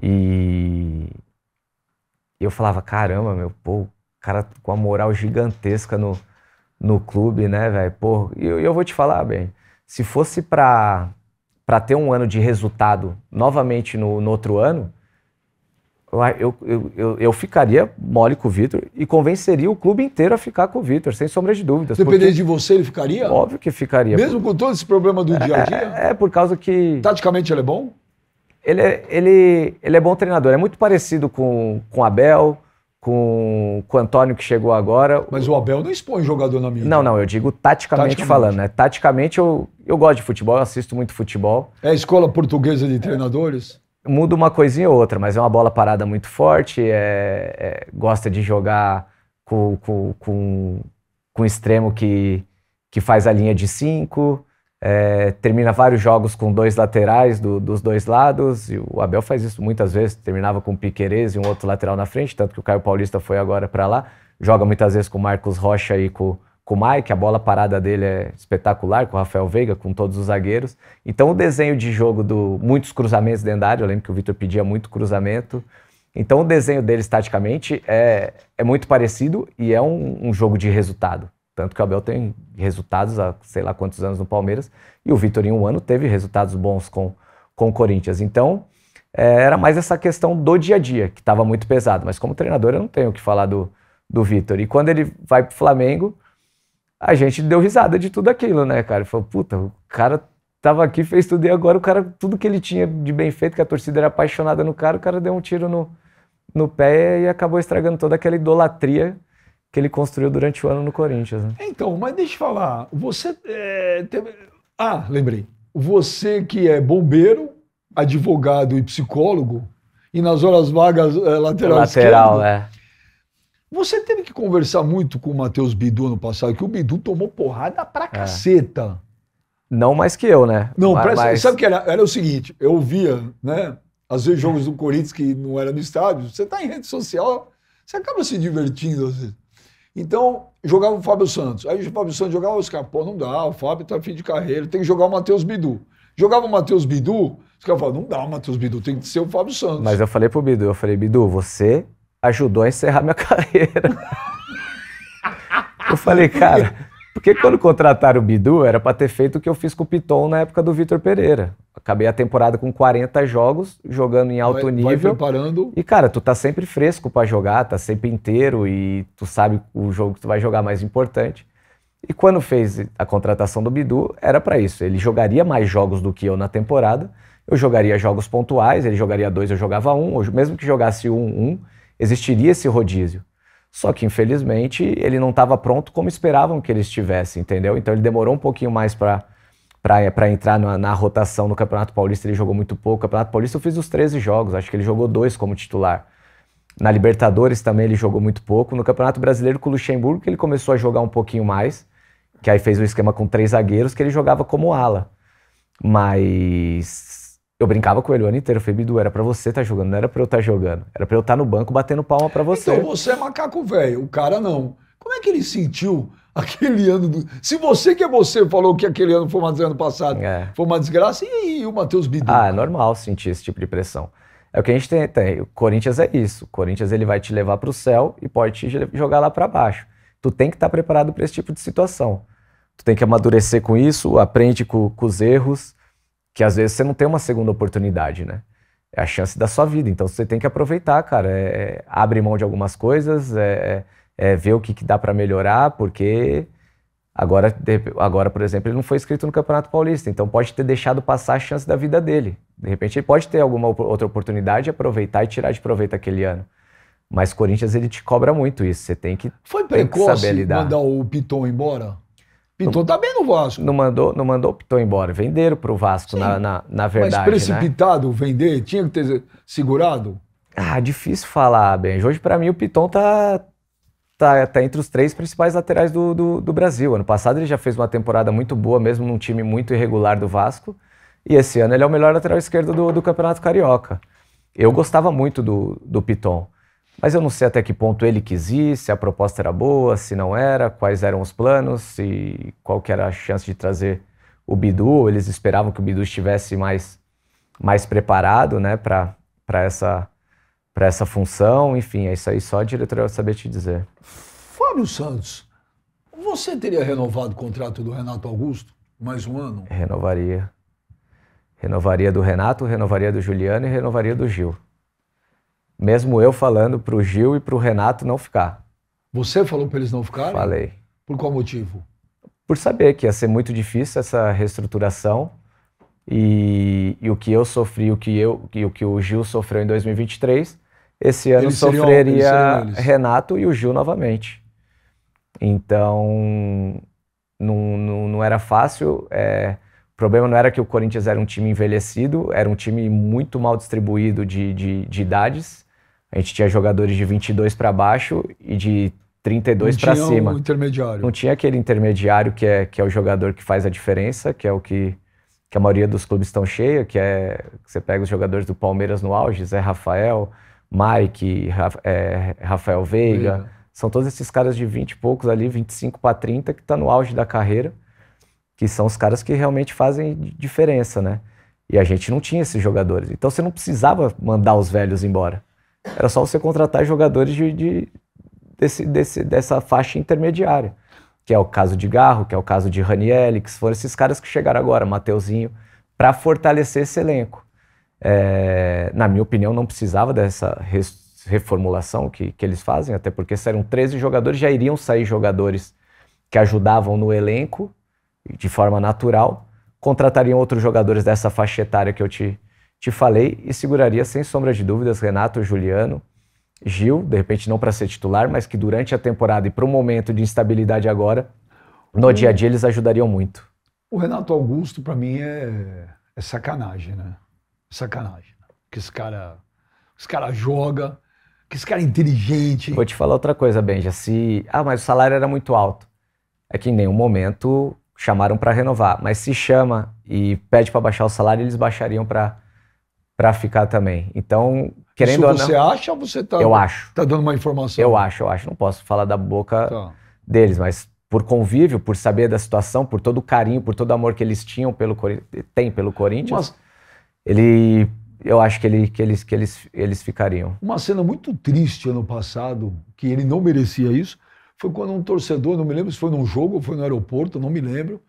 E e eu falava, caramba, meu, pô, cara com a moral gigantesca no, no clube, né, velho? Pô, e eu, eu, vou te falar, bem, se fosse pra, pra ter um ano de resultado novamente no, no outro ano, eu, eu, eu, eu, ficaria mole com o Vitor e convenceria o clube inteiro a ficar com o Vitor, sem sombra de dúvidas. Dependendo de você, ele ficaria? Óbvio que ficaria. Mesmo por... com todo esse problema do é, dia a dia? É, é, por causa que. Taticamente ele é bom? ele é, ele, ele é bom treinador. É muito parecido com, com Abel, com, com o Antônio que chegou agora. Mas o Abel não expõe jogador na minha. Não, não, eu digo taticamente, taticamente, falando, né? Taticamente eu, eu gosto de futebol, eu assisto muito futebol. É a escola portuguesa de treinadores? É, muda uma coisinha ou outra, mas é uma bola parada muito forte, é, é gosta de jogar com, com, com, com um extremo que, que faz a linha de cinco é, termina vários jogos com dois laterais do, dos dois lados, e o Abel faz isso muitas vezes, terminava com o Piquerez e um outro lateral na frente, tanto que o Caio Paulista foi agora para lá, joga muitas vezes com o Marcos Rocha e com, com o Mike, a bola parada dele é espetacular, com o Rafael Veiga, com todos os zagueiros. Então o desenho de jogo do muitos cruzamentos dentro da área, eu lembro que o Vitor pedia muito cruzamento, então o desenho deles taticamente é, é muito parecido e é um, um jogo de resultado. Tanto que o Abel tem resultados há sei lá quantos anos no Palmeiras, e o Vitor, em um ano, teve resultados bons com, com o Corinthians. Então, é, era mais essa questão do dia a dia, que estava muito pesado. Mas como treinador, eu não tenho o que falar do, do Vitor. E quando ele vai para o Flamengo, a gente deu risada de tudo aquilo, né, cara? Falou, puta, o cara tava aqui, fez tudo, e agora o cara, tudo que ele tinha de bem feito, que a torcida era apaixonada no cara, o cara deu um tiro no, no pé e acabou estragando toda aquela idolatria que ele construiu durante o ano no Corinthians. Né?
É, então, mas deixa eu falar. Você. É, teve... Ah, lembrei. Você que é bombeiro, advogado e psicólogo, e nas horas vagas é, lateral Lateral, esquerdo, é. Você teve que conversar muito com o Matheus Bidu no passado, que o Bidu tomou porrada
pra é. caceta. Não mais que eu, né? Não, mas, presta, mas... sabe
que era, era o seguinte, eu via, né? Às vezes jogos do Corinthians que não era no estádio, você tá em rede social, você acaba se divertindo às vezes. Então, jogava o Fábio Santos. Aí o Fábio Santos jogava os caras, pô, não dá, o Fábio tá fim de carreira, tem que jogar o Matheus Bidu. Jogava o Matheus Bidu, os caras falavam, não dá o Matheus Bidu, tem que ser o Fábio Santos.
Mas eu falei pro Bidu, eu falei, Bidu, você ajudou a encerrar minha (laughs) carreira. eu falei, cara, porque quando contrataram o Bidu, era para ter feito o que eu fiz com o Piton na época do Vitor Pereira. Acabei a temporada com 40 jogos, jogando em alto vai, nível. Vai preparando. E, cara, tu tá sempre fresco para jogar, tá sempre inteiro e tu sabe o jogo que tu vai jogar mais importante. E quando fez a contratação do Bidu, era para isso. Ele jogaria mais jogos do que eu na temporada. Eu jogaria jogos pontuais, ele jogaria dois, eu jogava um. mesmo que jogasse um, um, existiria esse rodízio. Só que, infelizmente, ele não estava pronto como esperavam que ele estivesse, entendeu? Então ele demorou um pouquinho mais para para entrar na, na, rotação no Campeonato Paulista, ele jogou muito pouco. No Campeonato Paulista eu fiz os 13 jogos, acho que ele jogou dois como titular. Na Libertadores também ele jogou muito pouco. No Campeonato Brasileiro com o Luxemburgo, ele começou a jogar um pouquinho mais, que aí fez um esquema com três zagueiros que ele jogava como ala. Mas eu brincava com ele o ano inteiro. falei, Bidu, era pra você estar tá jogando, não era pra eu estar tá jogando. Era pra eu estar tá no banco batendo palma pra você. Então você
é macaco velho, o cara não. Como é que ele sentiu (laughs) aquele ano? Do... Se
você que é você falou que aquele ano foi uma ano passado, é. foi uma desgraça, e o Matheus Bidu? Ah, é normal sentir esse tipo de pressão. É o que a gente tem, tem. O Corinthians é isso. O Corinthians ele vai te levar para o céu e pode te jogar lá para baixo. Tu tem que estar tá preparado para esse tipo de situação. Tu tem que amadurecer com isso, aprende com, com os erros, que às vezes você não tem uma segunda oportunidade, né? É a chance da sua vida, então você tem que aproveitar, cara. É, é abre mão de algumas coisas, é, é, é ver o que, que dá para melhorar, porque agora, agora, por exemplo, ele não foi inscrito no Campeonato Paulista, então pode ter deixado passar a chance da vida dele. De repente ele pode ter alguma outra oportunidade, aproveitar e tirar de proveito aquele ano. Mas Corinthians ele te cobra muito isso, você tem que, Foi precoce tem que saber lidar. mandar
o Piton embora?
Piton não, tá bem no Vasco. Não mandou, não mandou o Piton embora. Venderam pro Vasco, na, na, na, verdade. Mas né? precipitado né? vender, tinha que ter segurado? Ah, difícil falar, Benji. Hoje, para mim, o Piton tá, tá, tá entre os três principais laterais do, do, do, Brasil. Ano passado ele já fez uma temporada muito boa, mesmo num time muito irregular do Vasco. E esse ano ele é o melhor lateral esquerdo do, do Campeonato Carioca. Eu gostava muito do, do Piton. Mas eu não sei até que ponto ele quis ir, se a proposta era boa, se não era, quais eram os planos e qual que era a chance de trazer o Bidu. Eles esperavam que o Bidu estivesse mais, mais preparado né, para essa, essa função. Enfim, é isso aí só a diretora vai saber te dizer.
Fábio Santos, você teria renovado o contrato do Renato Augusto mais um ano?
Renovaria. Renovaria do Renato, renovaria do Juliano e renovaria do Gil mesmo eu falando para o Gil e para o Renato não ficar. Você falou para eles não ficarem? Falei. Por qual motivo? Por saber que ia ser muito difícil essa reestruturação e, e o que eu sofri, o que eu e o que o Gil sofreu em 2023, esse ano eles sofreria Renato e o Gil novamente. Então não, não, não era fácil. É, o problema não era que o Corinthians era um time envelhecido, era um time muito mal distribuído de, de, de idades. A gente tinha jogadores de 22 para baixo e de 32 para cima. Um intermediário. Não tinha aquele intermediário que é, que é o jogador que faz a diferença, que é o que, que a maioria dos clubes estão cheia, que é que você pega os jogadores do Palmeiras no auge, Zé Rafael, Mike, é, Rafael Veiga. Veiga. São todos esses caras de 20 e poucos ali, 25 para 30, que está no auge da carreira, que são os caras que realmente fazem diferença, né? E a gente não tinha esses jogadores. Então você não precisava mandar os velhos embora. Era só você contratar jogadores de, de desse, desse, dessa faixa intermediária, que é o caso de Garro, que é o caso de Raniel, que foram esses caras que chegaram agora, Mateuzinho, para fortalecer esse elenco. É, na minha opinião, não precisava dessa reformulação que, que eles fazem, até porque saíram 13 jogadores, já iriam sair jogadores que ajudavam no elenco de forma natural, contratariam outros jogadores dessa faixa etária que eu te, te falei e seguraria sem sombra de dúvidas Renato Juliano, Gil, de repente não para ser titular, mas que durante a temporada e para o momento de instabilidade agora, no o... dia a dia eles ajudariam muito.
O Renato Augusto, para mim, é... é, sacanagem, né? Sacanagem. Que esse cara, esse cara joga,
que esse cara é inteligente. Vou te falar outra coisa, Benja. Se, ah, mas o salário era muito alto. É que em nenhum momento chamaram para renovar. Mas se chama e pede para baixar o salário, eles baixariam para para ficar também. Então, querendo Isso ou não. Você
acha ou você tá, eu acho.
tá dando uma informação? Eu acho, eu acho. Não posso falar da boca tá. deles, mas por convívio, por saber da situação, por todo o carinho, por todo o amor que eles tinham pelo tem pelo Corinthians, Mas... ele eu acho que, ele, que, eles, que eles, eles ficariam.
Uma cena muito triste ano passado, que ele não merecia isso, foi quando um torcedor, não me lembro se foi num jogo ou foi no aeroporto, não me lembro,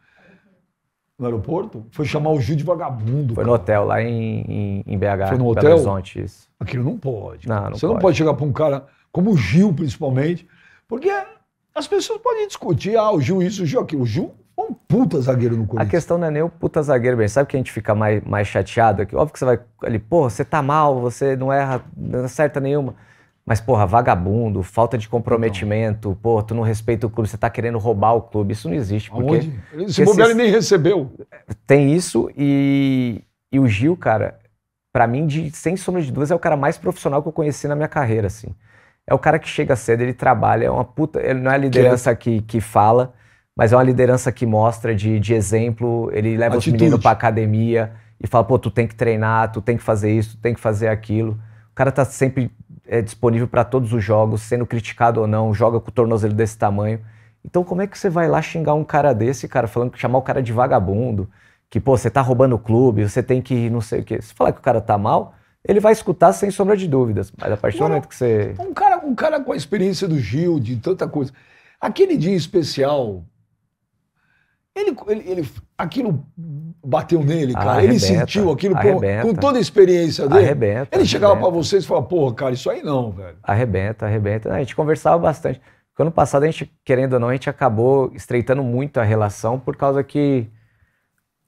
no aeroporto? Foi chamar o Gil de vagabundo.
Foi cara. no hotel lá em, em, em, BH. Foi no hotel? Belo Horizonte, isso.
Aquilo não pode. Não, não Você pode. não pode
chegar para um cara como o
Gil, principalmente, porque as pessoas podem discutir, ah, o Gil isso, o Gil aquilo. O Gil é
um puta zagueiro no Corinthians. A questão não é nem o puta zagueiro, bem. Sabe que a gente fica mais, mais chateado aqui? Óbvio que você vai ali, pô, você tá mal, você não erra, não acerta nenhuma. Mas, porra, vagabundo, falta de comprometimento, pô, tu não respeita o clube, você tá querendo roubar o clube. Isso não existe. Porque, Aonde? Se nem recebeu. Tem isso e, e o Gil, cara, para mim, de, sem sombra de dúvidas, é o cara mais profissional que eu conheci na minha carreira, assim. É o cara que chega cedo, ele trabalha, é uma puta. Ele não é a é. liderança que, que, que fala, mas é uma liderança que mostra de, de exemplo. Ele leva Atitude. os meninos pra academia e fala, pô, tu tem que treinar, tu tem que fazer isso, tu tem que fazer aquilo. O cara tá sempre é, disponível para todos os jogos, sendo criticado ou não, joga com o tornozelo desse tamanho. Então, como é que você vai lá xingar um cara desse, cara, falando que chamar o cara de vagabundo, que, pô, você tá roubando o clube, você tem que não sei o quê. Se falar que o cara tá mal, ele vai escutar sem sombra de dúvidas. Mas a partir Agora, do momento que você. Um cara, um cara com a experiência do Gil, de tanta coisa. Aquele dia especial
ele, ele, ele, aquilo bateu nele, cara. ele sentiu aquilo com toda a experiência dele. Arrebenta. ele chegava para
vocês e falava, porra, cara, isso aí não, velho. Arrebenta, arrebenta. A gente conversava bastante. Porque ano passado, a gente, querendo ou não, a gente acabou estreitando muito a relação por causa que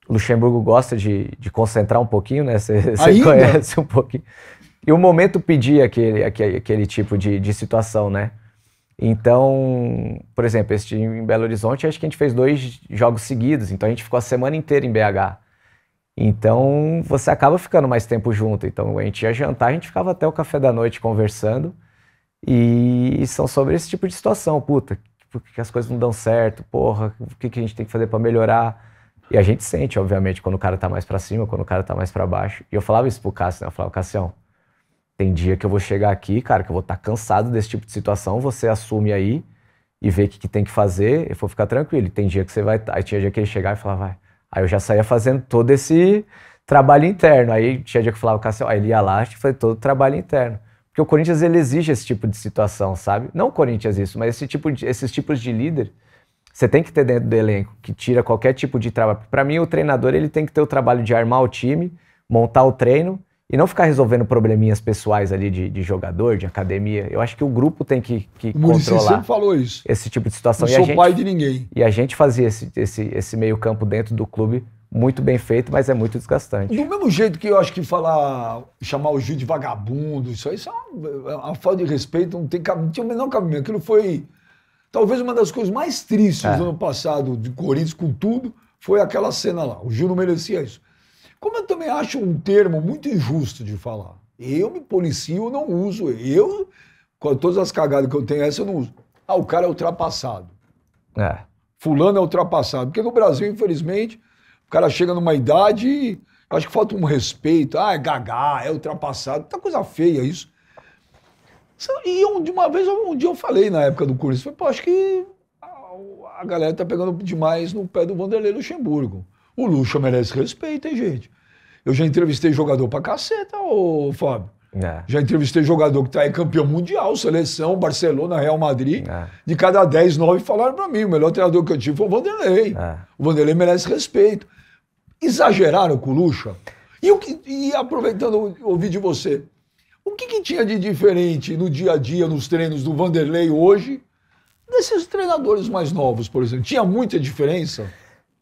o Luxemburgo gosta de, de concentrar um pouquinho, né? Você conhece um pouquinho. E o momento pedia aquele, aquele, aquele tipo de, de situação, né? Então, por exemplo, esse em Belo Horizonte, acho que a gente fez dois jogos seguidos, então a gente ficou a semana inteira em BH. Então, você acaba ficando mais tempo junto. Então, a gente ia jantar, a gente ficava até o café da noite conversando. E são sobre esse tipo de situação, puta, por que as coisas não dão certo, porra, o que, que a gente tem que fazer para melhorar? E a gente sente, obviamente, quando o cara tá mais para cima, quando o cara tá mais para baixo. E eu falava isso pro Cássio, né? Eu falava, Cássio, tem dia que eu vou chegar aqui, cara, que eu vou estar tá cansado desse tipo de situação, você assume aí e vê o que, que, tem que fazer, e vou ficar tranquilo. tem dia que você vai. Tá, aí tinha dia que ele chegava e falava, vai. Aí eu já saía fazendo todo esse trabalho interno. Aí tinha dia que eu falava, Cassio, aí ele ia lá e fazia todo o trabalho interno. Porque o Corinthians ele exige esse tipo de situação, sabe? Não o Corinthians isso, mas esse tipo de, esses tipos de líder você tem que ter dentro do elenco, que tira qualquer tipo de trabalho. Para mim, o treinador ele tem que ter o trabalho de armar o time, montar o treino e não ficar resolvendo probleminhas pessoais ali de, de jogador, de academia. Eu acho que o grupo tem que, que o controlar. sempre falou isso. Esse tipo de situação. Não e sou gente, pai de ninguém. E a gente fazia esse, esse, esse meio campo dentro do clube muito bem feito, mas é muito desgastante.
Do mesmo jeito que eu acho que falar, chamar o Gil de vagabundo, isso aí isso é uma, é uma falta de respeito, não, tem, não tinha o menor cabimento. Aquilo foi talvez uma das coisas mais tristes é. do ano passado de Corinthians com tudo, foi aquela cena lá. O Gil não merecia isso. Como eu também acho um termo muito injusto de falar. Eu me policio, não uso. Eu, com todas as cagadas que eu tenho, essa eu não uso. Ah, o cara é ultrapassado. É. Fulano é ultrapassado. Porque no Brasil, infelizmente, o cara chega numa idade e acho que falta um respeito. Ah, é gagá, é ultrapassado. Tá coisa feia isso. E de uma vez, um dia eu falei na época do curso, falei, pô, acho que a, a galera tá pegando demais no pé do Vanderlei Luxemburgo. O Lucha merece respeito, hein, gente? Eu já entrevistei jogador pra caceta, ô Fábio. É. Já entrevistei jogador que tá aí campeão mundial, seleção, Barcelona, Real Madrid. É. De cada 10, 9 falaram pra mim. O melhor treinador que eu tive foi o Vanderlei. É. O Vanderlei merece respeito. Exageraram com o Lucha. E, o que, e aproveitando, ouvir de você. O que, que tinha de diferente no dia a dia, nos treinos do Vanderlei hoje, desses treinadores mais novos, por exemplo? Tinha muita diferença?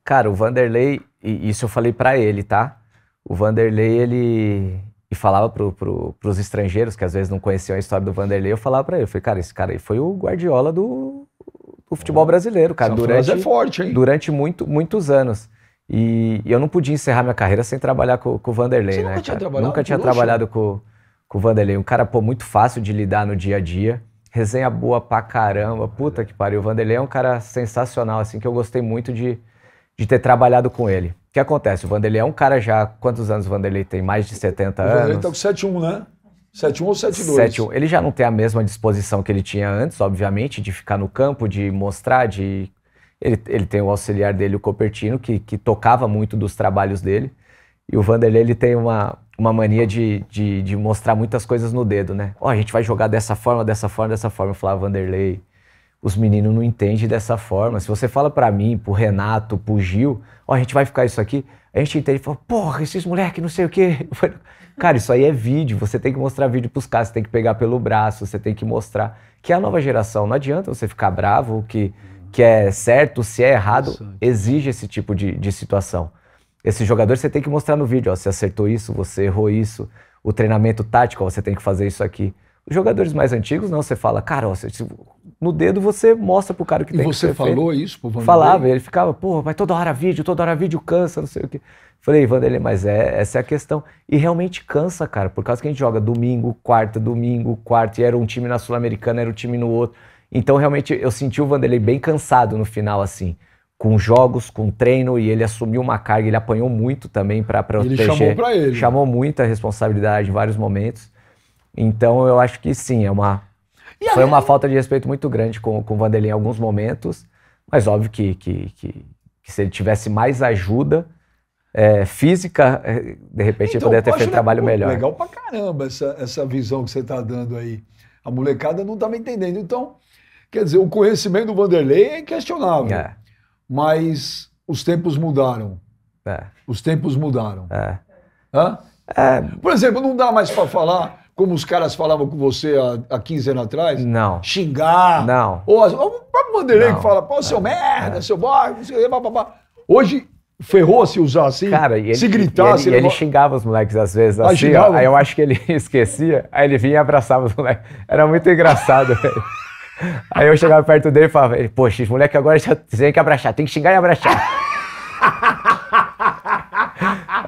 Cara, o Vanderlei, e isso eu falei para ele, tá? O Vanderlei, ele. E falava pro, pro, pros estrangeiros que às vezes não conheciam a história do Vanderlei, eu falava para ele, eu falei, cara, esse cara aí foi o guardiola do, do futebol brasileiro, cara. É durante, é forte, hein? Durante muito, muitos anos. E, e, eu não podia encerrar minha carreira sem trabalhar com, com o Vanderlei, Você né? Nunca cara? tinha trabalhado, nunca tinha né? trabalhado com, com o Vanderlei. Um cara, pô, muito fácil de lidar no dia a dia. Resenha boa pra caramba. Puta que pariu. O Vanderlei é um cara sensacional, assim, que eu gostei muito de, de ter trabalhado com ele. O que acontece? O Vanderlei é um cara já. Quantos anos o Vanderlei tem? Mais de 70 o anos. O Vanderlei tá com
71, né? 71 ou 72? 71.
Ele já não tem a mesma disposição que ele tinha antes, obviamente, de ficar no campo, de mostrar, de. Ele, ele tem o auxiliar dele, o Copertino, que, que tocava muito dos trabalhos dele. E o Vanderlei ele tem uma, uma mania de, de, de mostrar muitas coisas no dedo, né? Ó, oh, a gente vai jogar dessa forma, dessa forma, dessa forma. Eu falava, Vanderlei, os meninos não entendem dessa forma. Se você fala para mim, pro Renato, pro Gil, ó, oh, a gente vai ficar isso aqui, a gente entende e fala, porra, esses moleques não sei o quê. (laughs) Cara, isso aí é vídeo, você tem que mostrar vídeo pros caras, você tem que pegar pelo braço, você tem que mostrar que é a nova geração. Não adianta você ficar bravo, que, que é certo, se é errado, exige esse tipo de, de situação. Esse jogador você tem que mostrar no vídeo, ó, você acertou isso, você errou isso, o treinamento tático, ó, você tem que fazer isso aqui jogadores mais antigos, não, você fala, cara, ó, você, no dedo você mostra pro cara que e tem que ser E você falou feito. isso pro Vanderlei? Falava, ele ficava, pô, mas toda hora vídeo, toda hora vídeo cansa, não sei o quê. Falei, Vanderlei, mas é, essa é a questão. E realmente cansa, cara, por causa que a gente joga domingo, quarta, domingo, quarta, e era um time na Sul-Americana, era um time no outro. Então, realmente, eu senti o Vanderlei bem cansado no final, assim com jogos, com treino, e ele assumiu uma carga, ele apanhou muito também para proteger. Ele chamou pra ele. Chamou muita responsabilidade em vários momentos. Então eu acho que sim, é uma e foi aí? uma falta de respeito muito grande com, com o Vanderlei em alguns momentos, mas óbvio que, que, que, que se ele tivesse mais ajuda é, física, é, de repente então, ele poderia ter feito um né, trabalho melhor. Legal
pra caramba essa, essa visão que você está dando aí. A molecada não estava entendendo. Então, quer dizer, o conhecimento do Vanderlei é questionável. É. Mas os tempos mudaram. É. Os tempos mudaram. É. É. Por exemplo, não dá mais para falar como os caras falavam com você há, há 15 anos atrás? Não.
Xingar? Não.
Ou, ou o próprio Vanderlei que fala, pô, seu merda, seu boy, seu...
Hoje ferrou-se usar assim, Cara, ele, se gritar. E ele, se ele, ele xingava os moleques às vezes, ah, assim, ó, aí eu acho que ele (laughs) esquecia, aí ele vinha e abraçava os moleques. Era muito engraçado, (laughs) velho. Aí eu chegava perto dele e falava, poxa, esse moleque agora já tem que abraçar, tem que xingar e abraçar.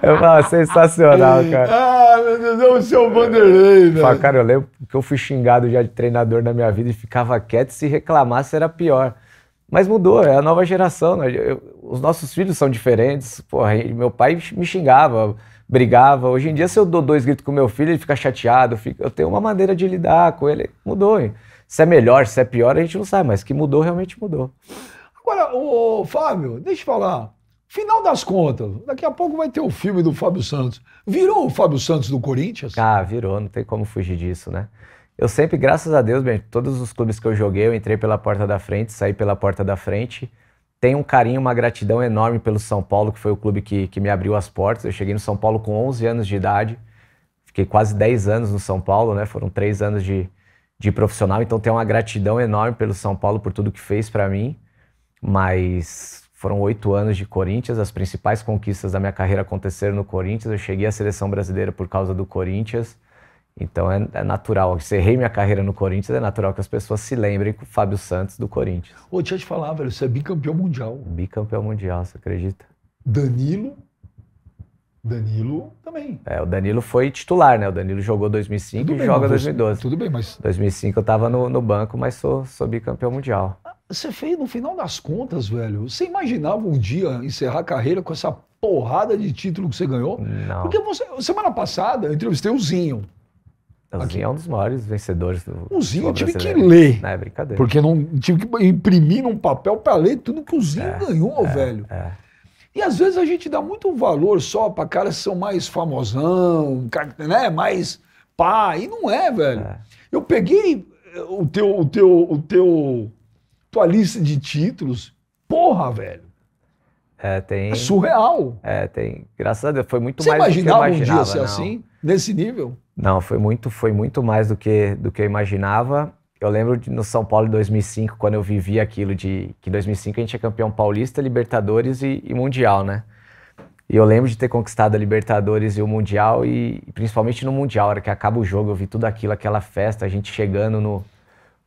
Eu falo, ah, sensacional, ah, cara. Ah, meu Deus, é o seu Vanderlei, velho. cara, eu lembro que eu fui xingado já de treinador na minha vida e ficava quieto, se reclamasse era pior. Mas mudou, é a nova geração. Né? Eu, os nossos filhos são diferentes. Porra, meu pai me xingava, brigava. Hoje em dia, se eu dou dois gritos com meu filho, ele fica chateado. Fica... Eu tenho uma maneira de lidar com ele. Mudou. Hein? Se é melhor, se é pior, a gente não sabe, mas que mudou, realmente mudou.
Agora, o Fábio, deixa eu falar.
Final das contas, daqui a pouco vai ter o filme do Fábio Santos. Virou o Fábio Santos do Corinthians? Ah, virou, não tem como fugir disso, né? Eu sempre, graças a Deus, bem, todos os clubes que eu joguei, eu entrei pela porta da frente, saí pela porta da frente. Tenho um carinho, uma gratidão enorme pelo São Paulo, que foi o clube que, que me abriu as portas. Eu cheguei no São Paulo com 11 anos de idade, fiquei quase 10 anos no São Paulo, né? Foram 3 anos de, de profissional, então tenho uma gratidão enorme pelo São Paulo, por tudo que fez para mim. Mas foram oito anos de Corinthians, as principais conquistas da minha carreira aconteceram no Corinthians. Eu cheguei à seleção brasileira por causa do Corinthians. Então é, é natural, encerrei minha carreira no Corinthians, é natural que as pessoas se lembrem com o Fábio Santos do Corinthians. Ô, deixa eu te falar, velho, você é bicampeão mundial. Bicampeão mundial, você acredita? Danilo, Danilo também. É, o Danilo foi titular, né? O Danilo jogou 2005 e joga você, 2012. Tudo bem, mas. 2005 eu tava no, no banco, mas sou, sou bicampeão mundial. Ah,
você fez, no final das contas, velho, você imaginava um dia encerrar a carreira com essa porrada de título que você ganhou? Não. Porque você, semana passada eu
entrevistei o Zinho. O Zinho é um dos maiores vencedores do. O Zinho eu tive que ler. Não, é brincadeira. Porque
não tive que imprimir num papel para ler tudo que o Zinho é, ganhou, é, velho. É. E às vezes a gente dá muito valor só para caras que são mais famosão, né? mais pá. E não é, velho. É. Eu peguei eh, o teu, o teu, o teu, tua lista de títulos. Porra, velho.
É, tem... É surreal. É, tem. Graças a Deus, foi muito Você mais do que eu imaginava. Você imaginava um dia ser não. assim,
nesse nível?
Não, foi muito, foi muito mais do que, do que eu imaginava. Eu lembro de, no São Paulo de 2005, quando eu vivi aquilo de que em 2005 a gente é campeão paulista, Libertadores e, e Mundial, né? E eu lembro de ter conquistado a Libertadores e o Mundial, e principalmente no Mundial, hora que acaba o jogo, eu vi tudo aquilo, aquela festa, a gente chegando no,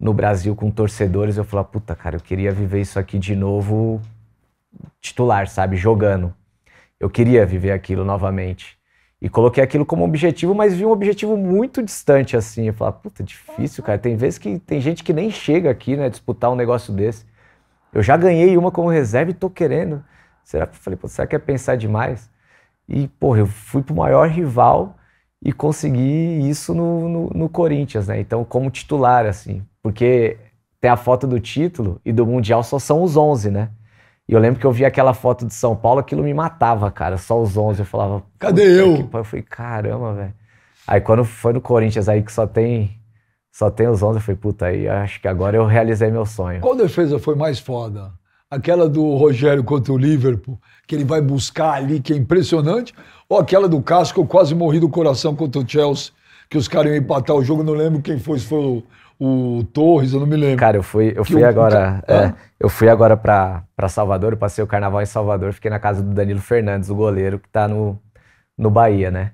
no Brasil com torcedores, eu falava, puta, cara, eu queria viver isso aqui de novo titular, sabe? Jogando. Eu queria viver aquilo novamente. E coloquei aquilo como objetivo, mas vi um objetivo muito distante assim. Eu falei puta, difícil, cara. Tem vezes que tem gente que nem chega aqui, né, disputar um negócio desse. Eu já ganhei uma como reserva e tô querendo. Será que falei, pô, será que é pensar demais? E, porra, eu fui pro maior rival e consegui isso no, no, no Corinthians, né? Então, como titular, assim. Porque tem a foto do título e do Mundial só são os 11, né? E eu lembro que eu vi aquela foto de São Paulo, aquilo me matava, cara. Só os 11. Eu falava. Cadê eu? Eu falei, caramba, velho. Aí quando foi no Corinthians, aí que só tem. Só tem os 11, eu falei, puta, aí acho que agora eu realizei meu sonho.
Qual defesa foi mais foda? Aquela do Rogério contra o Liverpool, que ele vai buscar ali, que é impressionante, ou aquela do Casco, quase morri do coração contra
o Chelsea, que os caras iam empatar o jogo, não lembro quem foi, se foi o o Torres, eu não me lembro. Cara, eu fui, eu fui agora. Um... É, ah. eu fui agora para Salvador, eu passei o carnaval em Salvador, fiquei na casa do Danilo Fernandes, o goleiro, que tá no, no Bahia, né?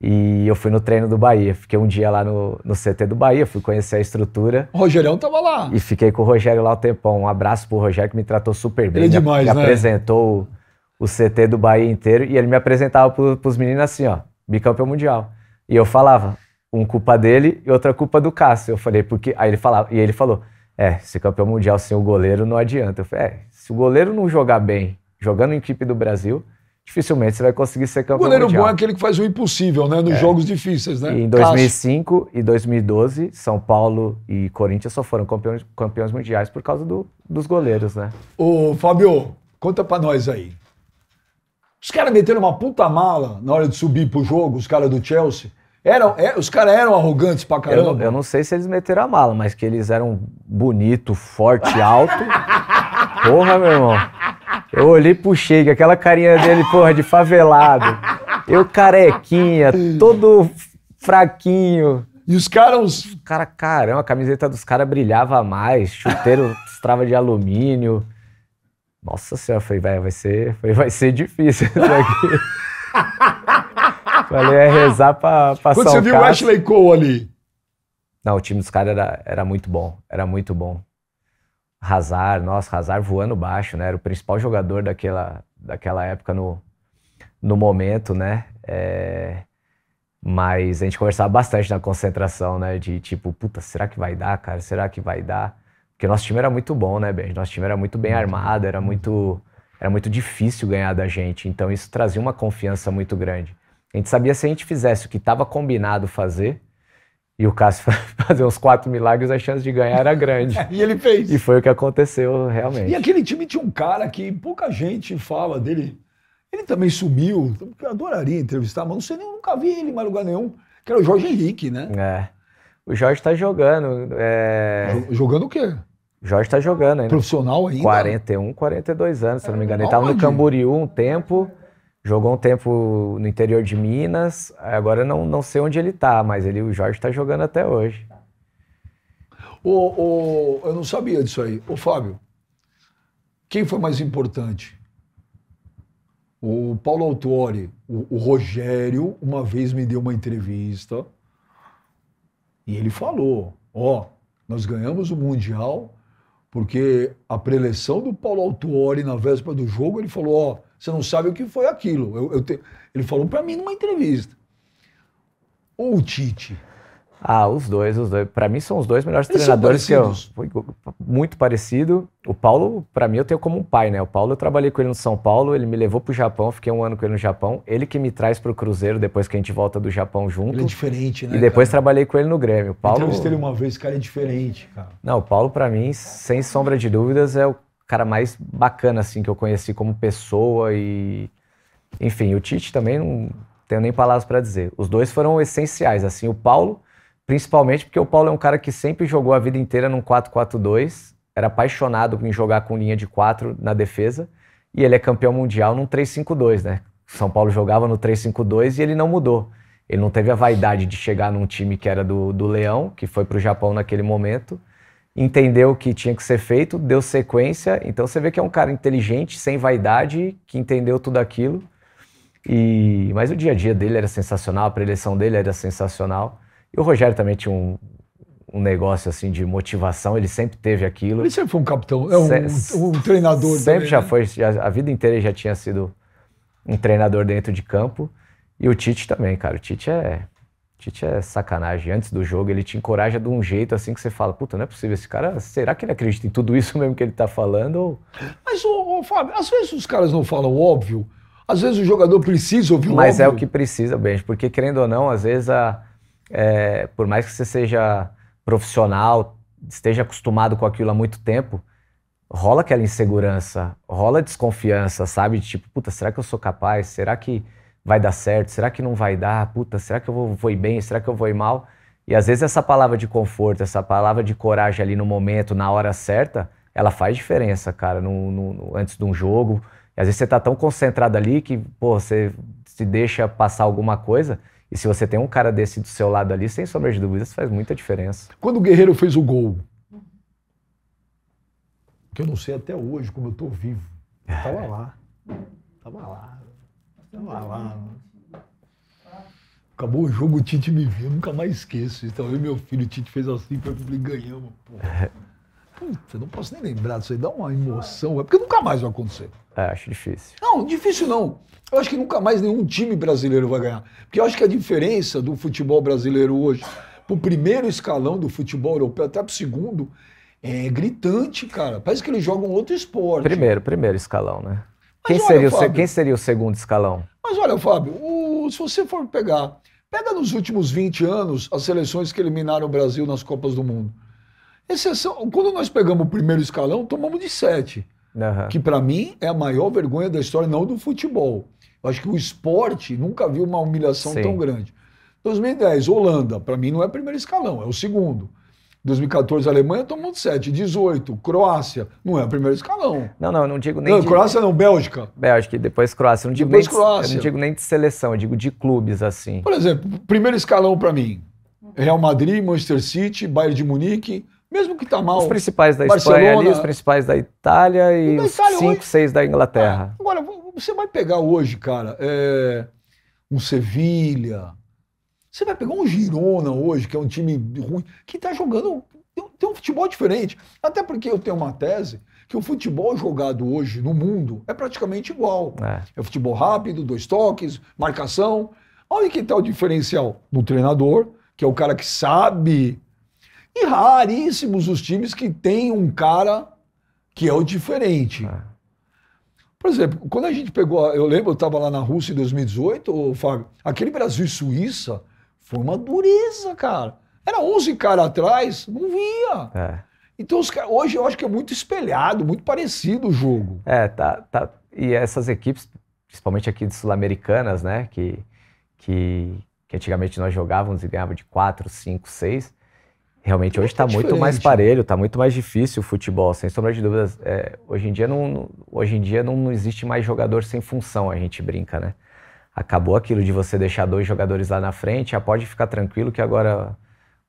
E eu fui no treino do Bahia, fiquei um dia lá no, no CT do Bahia, fui conhecer a estrutura. O Rogerão tava lá. E fiquei com o Rogério lá o tempão. Um abraço pro Rogério que me tratou super bem. Ele é demais, me, né? apresentou o, o CT do Bahia inteiro e ele me apresentava pro, pros meninos assim, ó, bicampeão mundial. E eu falava, um culpa dele e outra culpa do Cássio. Eu falei, porque. Aí ele falava, e ele falou: é, ser campeão mundial sem o goleiro não adianta. Eu falei, é, se o goleiro não jogar bem, jogando em equipe do Brasil, dificilmente você vai conseguir ser campeão goleiro mundial. goleiro bom é
aquele que faz o impossível, né? Nos é. jogos difíceis, né? E em 2005
Cássio. e 2012, São Paulo e Corinthians só foram campeões, campeões mundiais por causa do,
dos goleiros, né? Ô, Fábio,
conta pra nós aí.
Os caras meteram uma puta mala na hora de subir pro jogo, os caras do Chelsea.
Eram, é, os caras eram arrogantes pra caramba. Eu não, eu não, sei se eles meteram a mala, mas que eles eram bonito, forte, alto. (laughs) porra, meu irmão. Eu olhei pro Sheik, aquela carinha dele, porra, de favelado. Eu carequinha, todo fraquinho. E os caras. Cara, caramba, a camiseta dos caras brilhava mais, chuteiro (laughs) estrava de alumínio. Nossa senhora, foi, vai, vai ser, foi, vai ser difícil isso aqui. (laughs) Falei, é rezar pra, pra Quando você viu o Ashley
Cole ali?
Não, o time dos caras era, era muito bom. Era muito bom. Razar, nossa, Razar voando baixo, né? Era o principal jogador daquela, daquela época no, no momento, né? É... Mas a gente conversava bastante na concentração, né? De tipo, puta, será que vai dar, cara? Será que vai dar? Porque nosso time era muito bom, né, Benji? Nosso time era muito bem armado, era muito, era muito difícil ganhar da gente. Então isso trazia uma confiança muito grande. A gente sabia se a gente fizesse o que estava combinado fazer, e o Cássio (laughs) fazer uns quatro milagres, a chance de ganhar era grande. (laughs) e ele fez. E foi o que aconteceu realmente. E
aquele time tinha um cara que pouca gente fala dele. Ele também sumiu. Eu adoraria entrevistar, mas não sei nem, nunca vi ele em mais lugar nenhum.
Que era o Jorge Henrique, né? É. O Jorge está jogando. É... Jogando o quê? Jorge está jogando ainda. Profissional ainda? 41, 42 anos, se eu não me engano. Ele estava é, no Camboriú um tempo. Jogou um tempo no interior de Minas, agora não, não sei onde ele está, mas ele, o Jorge está jogando até hoje.
O, o, eu não sabia disso aí. Ô, Fábio,
quem foi mais importante?
O Paulo Autuori, o, o Rogério, uma vez me deu uma entrevista e ele falou: Ó, oh, nós ganhamos o Mundial porque a preleção do Paulo Autuori na véspera do jogo, ele falou: Ó. Oh, você não sabe o que foi aquilo. Eu, eu te... Ele falou para mim numa entrevista.
Ou o Tite. Ah, os dois, os dois. Para mim são os dois melhores Eles treinadores que eu. Muito parecido. O Paulo, para mim, eu tenho como um pai, né? O Paulo, eu trabalhei com ele no São Paulo, ele me levou para o Japão, fiquei um ano com ele no Japão. Ele que me traz para o Cruzeiro depois que a gente volta do Japão junto. Ele é diferente, né? E depois cara? trabalhei com ele no Grêmio. Paulo. Eu entrevistei ele uma vez, esse cara é diferente, cara. Não, o Paulo, para mim, sem sombra de dúvidas, é o cara mais bacana, assim, que eu conheci como pessoa e... Enfim, o Tite também não tenho nem palavras para dizer. Os dois foram essenciais, assim, o Paulo, principalmente porque o Paulo é um cara que sempre jogou a vida inteira num 4-4-2, era apaixonado em jogar com linha de 4 na defesa, e ele é campeão mundial num 3-5-2, né? São Paulo jogava no 3-5-2 e ele não mudou. Ele não teve a vaidade de chegar num time que era do, do Leão, que foi para o Japão naquele momento, entendeu o que tinha que ser feito, deu sequência. Então você vê que é um cara inteligente, sem vaidade, que entendeu tudo aquilo. E mas o dia a dia dele era sensacional, a preleção dele era sensacional. E o Rogério também tinha um, um negócio assim de motivação, ele sempre teve aquilo. Ele sempre foi um capitão, é um, Se, um treinador. Sempre também, já né? foi, já, a vida inteira já tinha sido um treinador dentro de campo. E o Tite também, cara. O Tite é Tite é sacanagem. Antes do jogo, ele te encoraja de um jeito assim que você fala: puta, não é possível. Esse cara, será que ele acredita em tudo isso mesmo que ele tá falando? Mas, ô, ô, Fábio, às vezes os caras não falam óbvio. Às vezes o jogador precisa ouvir o Mas óbvio. é o que precisa, Benji, porque querendo ou não, às vezes, a, é, por mais que você seja profissional, esteja acostumado com aquilo há muito tempo, rola aquela insegurança, rola desconfiança, sabe? Tipo, puta, será que eu sou capaz? Será que vai dar certo? Será que não vai dar? Puta, será que eu vou, vou ir bem? Será que eu vou ir mal? E às vezes essa palavra de conforto, essa palavra de coragem ali no momento, na hora certa, ela faz diferença, cara, no, no, no antes de um jogo. E às vezes você tá tão concentrado ali que, pô, você se deixa passar alguma coisa. E se você tem um cara desse do seu lado ali, sem sombra de dúvidas, faz muita diferença.
Quando o Guerreiro fez o gol, que eu não sei até hoje como eu tô vivo, eu tava lá. Tava lá. Então tá lá, lá. Acabou o jogo, o Tite me viu, nunca mais esqueço. Então eu e meu filho, o Tite fez assim, foi falei, ganhamos, porra. (laughs) Puta, não posso nem lembrar disso aí, dá uma emoção, é porque nunca mais vai acontecer. É, acho difícil. Não, difícil não. Eu acho que nunca mais nenhum time brasileiro vai ganhar. Porque eu acho que a diferença do futebol brasileiro hoje pro primeiro escalão do futebol europeu até pro segundo é gritante, cara. Parece que eles jogam outro esporte. Primeiro,
primeiro escalão, né? Quem, olha, seria Fábio, quem, seria o, segundo escalão?
Mas olha, Fábio, o, se você for pegar, pega nos últimos 20 anos as seleções que eliminaram o Brasil nas Copas do Mundo. Exceção, quando nós pegamos o primeiro escalão, tomamos de 7. Uhum. Que para mim é a maior vergonha da história, não do futebol. Eu acho que o esporte nunca viu uma humilhação Sim. tão grande. 2010, Holanda, para mim não é primeiro escalão, é o segundo. 2014, Alemanha tomou 7. 18, Croácia. Não é o primeiro escalão. Não, não, não digo nem. Não, de... Croácia não, Bélgica.
Bélgica, e depois Croácia. Não digo depois nem Croácia. De, não digo nem de seleção, eu digo de clubes, assim.
Por exemplo, primeiro escalão para mim: Real Madrid, Manchester City, Bayern de Munique. Mesmo que tá mal. Os principais da Barcelona, Espanha ali, os
principais da Itália e os 5, 6 da Inglaterra. Ah, agora, você
vai pegar hoje, cara, é, um Sevilha, você vai pegar um Girona hoje, que é um time ruim, que está jogando. Tem um futebol diferente. Até porque eu tenho uma tese que o futebol jogado hoje no mundo é praticamente igual. É, é futebol rápido, dois toques, marcação. Olha que está o diferencial no treinador, que é o cara que sabe. E raríssimos os times que tem um cara que é o diferente. É. Por exemplo, quando a gente pegou. Eu lembro, eu estava lá na Rússia em 2018, ô, Fábio, aquele Brasil e Suíça foi uma dureza, cara. Era 11 caras atrás, não via. É. Então, os, hoje eu acho que é muito espelhado, muito parecido o jogo.
É, tá. tá. E essas equipes, principalmente aqui de Sul-Americanas, né, que, que, que antigamente nós jogávamos e ganhávamos de 4, 5, 6. Realmente é hoje está é muito mais parelho, está muito mais difícil o futebol, sem sombra de dúvidas. É, hoje, em dia não, hoje em dia não, não existe mais jogador sem função, a gente brinca, né? acabou aquilo de você deixar dois jogadores lá na frente, já ah, pode ficar tranquilo que agora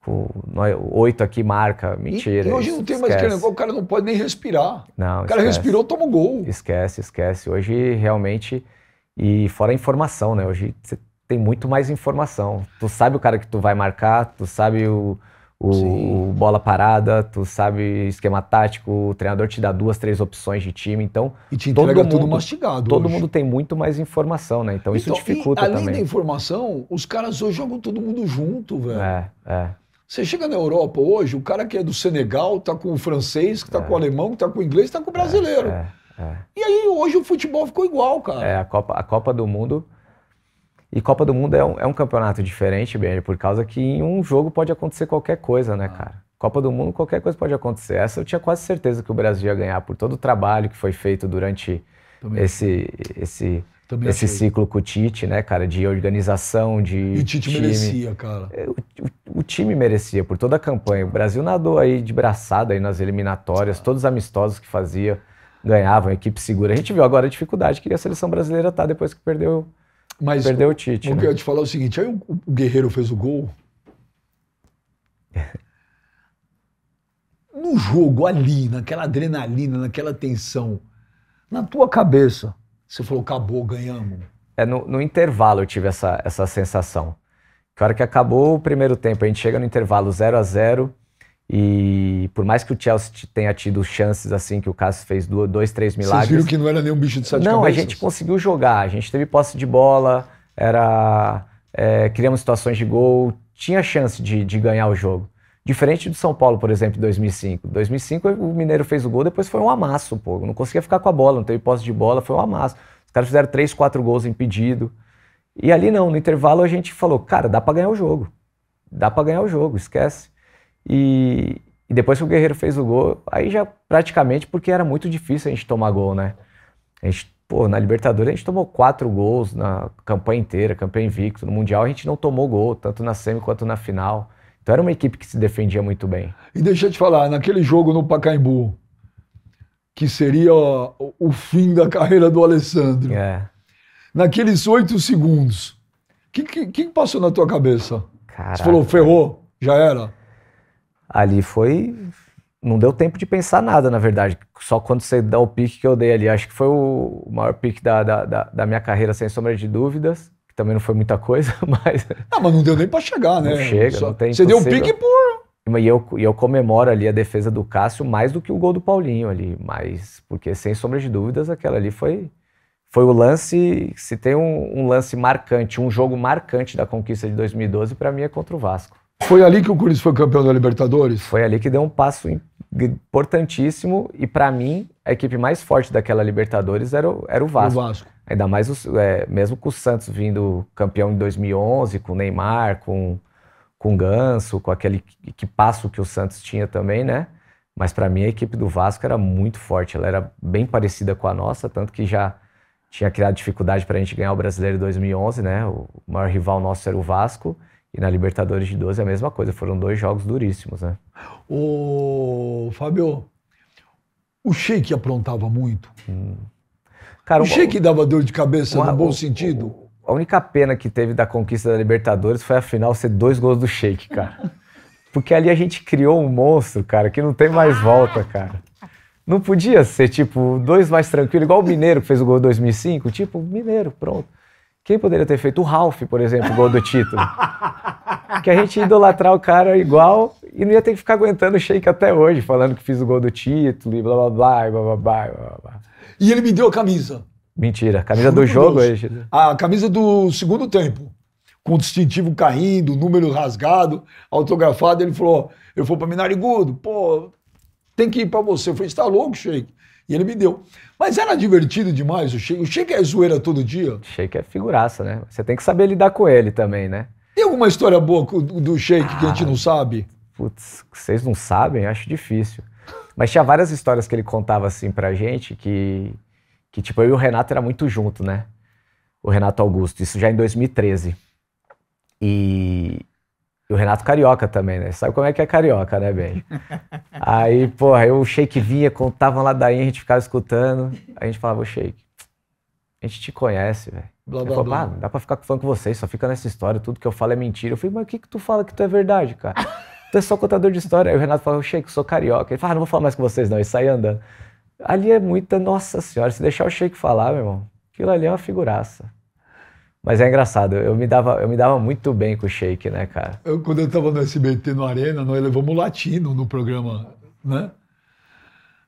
o oito aqui marca. Mentira. E, e hoje não tem esquece. mais que o cara não pode
nem respirar.
Não, o cara esquece. respirou, toma um gol. Esquece, esquece. Hoje realmente, e fora a informação, né? Hoje você tem muito mais informação. Tu sabe o cara que tu vai marcar, tu sabe o o, bola parada, tu sabe esquema tático, o treinador te dá duas, três opções de time, então e te todo mundo tudo mastigado. Todo hoje. mundo tem muito mais informação, né? Então, então isso dificulta e, além também. Além da
informação, os caras hoje jogam todo mundo junto, velho. É, é. Você chega na Europa hoje, o cara que é do Senegal tá com o francês, que tá é. com o alemão, que tá com o inglês, tá com o brasileiro. É, é, é. e aí hoje o futebol ficou igual, cara.
É, a Copa, a Copa do Mundo e Copa do Mundo é um, é um campeonato diferente, bem, por causa que em um jogo pode acontecer qualquer coisa, né, ah. cara? Copa do Mundo, qualquer coisa pode acontecer. Essa eu tinha quase certeza que o Brasil ia ganhar por todo o trabalho que foi feito durante Também. esse, esse, Também esse achei. ciclo com o Tite, né, cara? De organização, de. E o Tite time. merecia, cara. É, o, o, o, time merecia por toda a campanha. O Brasil nadou aí de braçada aí nas eliminatórias, ah. todos os amistosos que fazia ganhavam, equipe segura. A gente viu agora a dificuldade que a seleção brasileira tá depois que perdeu mas Perdeu o Tite. O que né? eu ia te falar é o seguinte: aí o, o Guerreiro fez o gol.
(laughs) no jogo ali, naquela adrenalina, naquela tensão, na tua cabeça, você falou, acabou, ganhamos.
É, no, no, intervalo eu tive essa, essa sensação. Que a hora que acabou o primeiro tempo, a gente chega no intervalo 0 a 0 e por mais que o Chelsea tenha tido chances assim, que o Cássio fez dois, três milagres. Vocês viram que não era nenhum bicho de sete Não, cabeças? a gente conseguiu jogar, a gente teve posse de bola, era é, criamos situações de gol, tinha chance de, de ganhar o jogo. Diferente do São Paulo, por exemplo, em 2005. 2005 o Mineiro fez o gol, depois foi um amasso, pô. Não conseguia ficar com a bola, não teve posse de bola, foi um amasso. Os caras fizeram três, quatro gols impedido. E ali não, no intervalo a gente falou, cara, dá para ganhar o jogo. Dá para ganhar o jogo, esquece. E, e depois que o Guerreiro fez o gol, aí já praticamente porque era muito difícil a gente tomar gol, né? A gente, pô, na Libertadores a gente tomou quatro gols na campanha inteira, campeão invicto. No Mundial a gente não tomou gol, tanto na semi quanto na final. Então era uma equipe que se defendia muito bem. E deixa eu te falar, naquele jogo no
Pacaembu, que seria o fim da carreira do Alessandro, é. naqueles oito segundos, o que, que, que, passou na tua cabeça?
Caraca. Você falou, ferrou, já era ali foi. Não deu tempo de pensar nada, na verdade. Só quando você dá o pique que eu dei ali. Acho que foi o maior pique da, da, da, da minha carreira, sem sombra de dúvidas. Que também não foi muita coisa, (laughs) mas.
Ah, mas não deu nem para chegar, né? Não chega, Só... não tem. Você deu um pique
por. E eu, e eu comemoro ali a defesa do Cássio mais do que o gol do Paulinho ali. Mas, porque sem sombra de dúvidas, aquela ali foi foi o lance, se tem um, um, lance marcante, um jogo marcante da conquista de 2012, para mim é contra o Vasco. Foi ali que o Corinthians foi campeão da Libertadores? Foi ali que deu um passo importantíssimo e para mim a equipe mais forte daquela Libertadores era o, era o Vasco. O Vasco. Ainda mais os, é, mesmo com o Santos vindo campeão em 2011, com o Neymar, com com o Ganso, com aquele que passo que o Santos tinha também, né? Mas para mim a equipe do Vasco era muito forte, ela era bem parecida com a nossa, tanto que já tinha criado dificuldade para a gente ganhar o Brasileiro 2011, né? O maior rival nosso era o Vasco. E na Libertadores de 12 é a mesma coisa, foram dois jogos duríssimos, né?
Ô, Fábio, o Sheik aprontava muito.
Hum. Cara, o um, dava dor de cabeça uma, no bom o, sentido. O, a única pena que teve da conquista da Libertadores foi a final ser dois gols do Sheik, cara. (laughs) Porque ali a gente criou um monstro, cara, que não tem mais volta, cara. Não podia ser, tipo, dois mais tranquilos, igual o Mineiro que fez o gol em 2005, tipo, Mineiro, pronto. Quem poderia ter feito o Ralph, por exemplo, o gol do título? que a gente ia idolatrar o cara igual e não ia ter que ficar aguentando o shake até hoje, falando que fiz o gol do título e blá blá blá, blá blá blá, blá, blá. E ele me deu a camisa. Mentira, camisa Juro do jogo hoje.
A camisa do segundo tempo. Com o distintivo caindo, número rasgado, autografado, ele falou: eu vou para Minarigudo, pô, tem que ir para você. Eu falei: está louco, Sheik? E ele me deu. Mas era divertido demais o Sheik. O Sheik é zoeira
todo dia. O Sheik é figuraça, né? Você tem que saber lidar com ele também, né? Tem alguma história boa do Sheik ah, que a gente não ah, sabe? Putz, vocês não sabem? Acho difícil. Mas tinha várias histórias que ele contava assim pra gente que, que tipo, eu e o Renato era muito junto, né? O Renato Augusto, isso já em 2013. E, e o Renato Carioca também, né? Sabe como é que é carioca, né, Ben? Aí, porra, eu, o shake vinha, contava uma ladainha, a gente ficava escutando. A gente falava, o shake, a gente te conhece, velho. Blá, blá, falou, não dá pra ficar falando com vocês, só fica nessa história, tudo que eu falo é mentira. Eu falei, mas o que que tu fala que tu é verdade, cara? tu é só contador de história. Aí o Renato falou, shake, sou carioca. Ele fala, ah, não vou falar mais com vocês não, e saí andando. Ali é muita, nossa senhora, se deixar o shake falar, meu irmão, aquilo ali é uma figuraça. Mas é engraçado, eu me dava, eu me dava muito bem com o shake, né, cara?
Eu, quando eu tava no SBT, no Arena, nós levamos o latino no programa, né?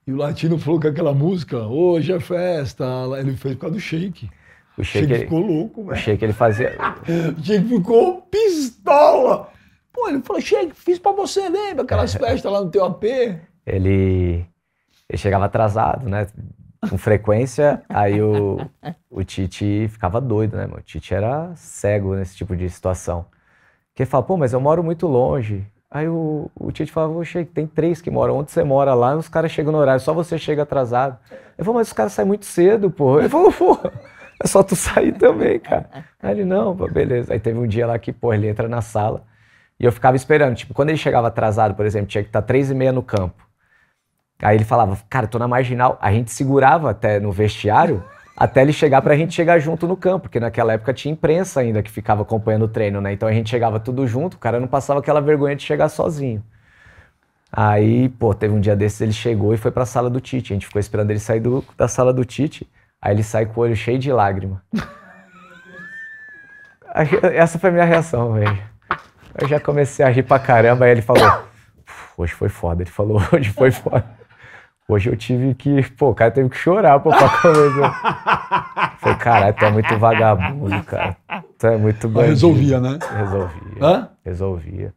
E o latino falou com aquela música, hoje é festa, ele fez por causa do shake.
O shake, shake ele, ficou louco, velho. O shake ele fazia.
(laughs) o shake ficou pistola! Pô, ele falou, shake, fiz pra você, lembra? Aquelas é. festas lá no teu AP.
Ele, ele chegava atrasado, né? com frequência, aí o, o Tite ficava doido, né, meu? O Tite era cego nesse tipo de situação. Que ele fala, pô, mas eu moro muito longe. Aí o, o Tite falava, poxa, tem três que moram, onde você mora lá, os caras chegam no horário, só você chega atrasado. Eu falou, mas os caras saem muito cedo, pô. Ele falou, pô, é só tu sair também, cara. Aí ele, não, pô, beleza. Aí teve um dia lá que, pô, ele entra na sala e eu ficava esperando. Tipo, quando ele chegava atrasado, por exemplo, tinha que estar três e meia no campo. Aí ele falava, cara, tô na marginal. A gente segurava até no vestiário até ele chegar pra gente chegar junto no campo, porque naquela época tinha imprensa ainda que ficava acompanhando o treino, né? Então a gente chegava tudo junto, o cara não passava aquela vergonha de chegar sozinho. Aí, pô, teve um dia desses, ele chegou e foi pra sala do Tite. A gente ficou esperando ele sair do, da sala do Tite. Aí ele sai com o olho cheio de lágrima. Essa foi a minha reação, velho. Eu já comecei a rir pra caramba, aí ele falou: hoje foi foda. Ele falou, (laughs) hoje foi foda. Hoje eu tive que, pô, o cara teve que chorar pô, pra comer. (laughs) Falei, caralho, tu é muito vagabundo, cara. Tu é muito bandido. Resolvia, né? Resolvia. Hã? Resolvia.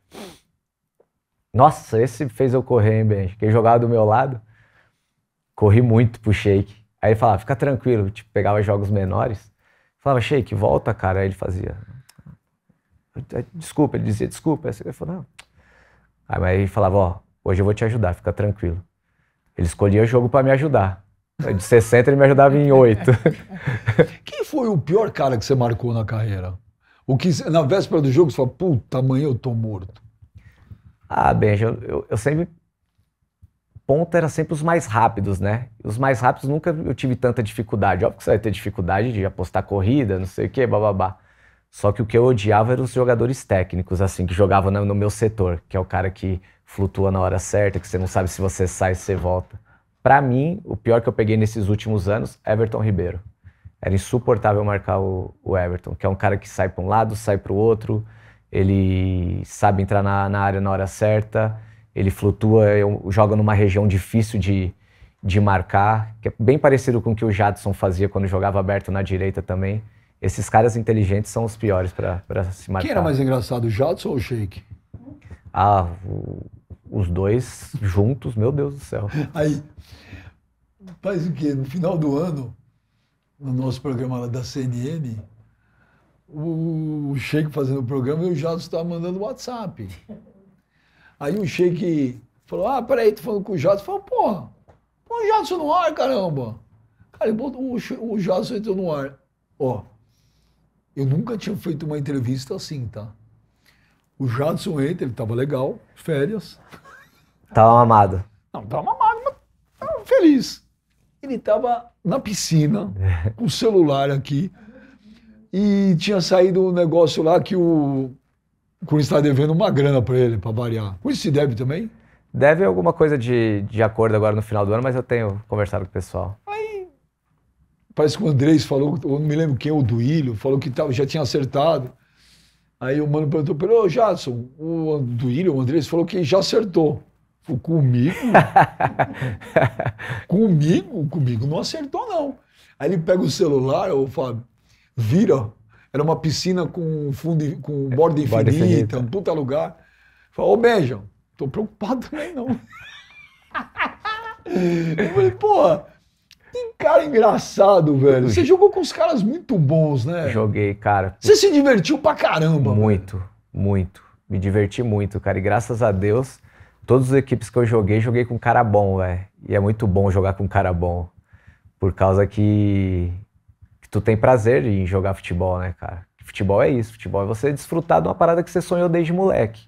Nossa, esse fez eu correr, hein, Ben? Quem jogava do meu lado, corri muito pro shake. Aí ele falava, fica tranquilo, tipo, pegava jogos menores. Falava, shake, volta, cara. Aí ele fazia. Desculpa, ele dizia, desculpa. Aí ele falou, não. Aí ele falava, ó, hoje eu vou te ajudar, fica tranquilo. Ele escolhia jogo para me ajudar. De 60 ele me ajudava em 8. (laughs) Quem
foi o pior cara que você marcou na carreira? O que na véspera do jogo você fala, puta, amanhã eu tô
morto. Ah, Benja, eu, eu, eu sempre ponta era sempre os mais rápidos, né? Os mais rápidos nunca eu tive tanta dificuldade. Óbvio que você vai ter dificuldade de apostar corrida, não sei o quê, bababá. Só que o que eu odiava eram os jogadores técnicos, assim, que jogavam no meu setor, que é o cara que flutua na hora certa, que você não sabe se você sai, se você volta. Para mim, o pior que eu peguei nesses últimos anos, Everton Ribeiro. Era insuportável marcar o, o Everton, que é um cara que sai para um lado, sai para o outro, ele sabe entrar na, na, área na hora certa, ele flutua, é joga numa região difícil de, de marcar, que é bem parecido com o que o Jadson fazia quando jogava aberto na direita também. Esses caras inteligentes são os piores para se marcar. Quem era mais
engraçado, o Jadson ou o Sheik?
Ah, o, os dois juntos, meu Deus do céu.
Aí, faz o quê? No final do ano, no nosso programa lá da CNN, o Sheik fazendo o programa e o Jato estava mandando WhatsApp. Aí o Sheik falou: Ah, peraí, tu falando com o Jato. Falou: Porra, põe o Jato no ar, caramba. Cara, o, o Jato entrou no ar. Ó, eu nunca tinha feito uma entrevista assim, tá? O Jadson entra, ele tava legal, férias.
Tava mamado.
Não, tava mamado, mas tava feliz. Ele tava na piscina, é. com o celular aqui, e tinha saído um negócio lá que o Chris está devendo
uma grana para ele, para variar. Cunha se deve também? Deve alguma coisa de, de acordo agora no final do ano, mas eu tenho conversado com o pessoal. Aí,
parece que o Andrés falou, eu não me lembro quem, o Duílio, falou que já tinha acertado. Aí o mano perguntou para ele, ô Jadson, o Duílio, o Andrés, falou que já acertou. Falei, comigo? (laughs) comigo? Comigo não acertou, não. Aí ele pega o celular, o Fábio, vira. Era uma piscina com fundo, com é, borda infinita, infinita, um puta lugar. Falei, ô Benjamin, tô preocupado também, não. (laughs) Eu falei, porra. Que cara engraçado, velho. Você jogou com os caras muito
bons, né? Joguei, cara. Você se divertiu pra caramba, Muito, velho. muito. Me diverti muito, cara. E graças a Deus, todas as equipes que eu joguei, joguei com cara bom, velho. E é muito bom jogar com cara bom. Por causa que, que tu tem prazer em jogar futebol, né, cara? Futebol é isso, futebol é você desfrutar de uma parada que você sonhou desde moleque.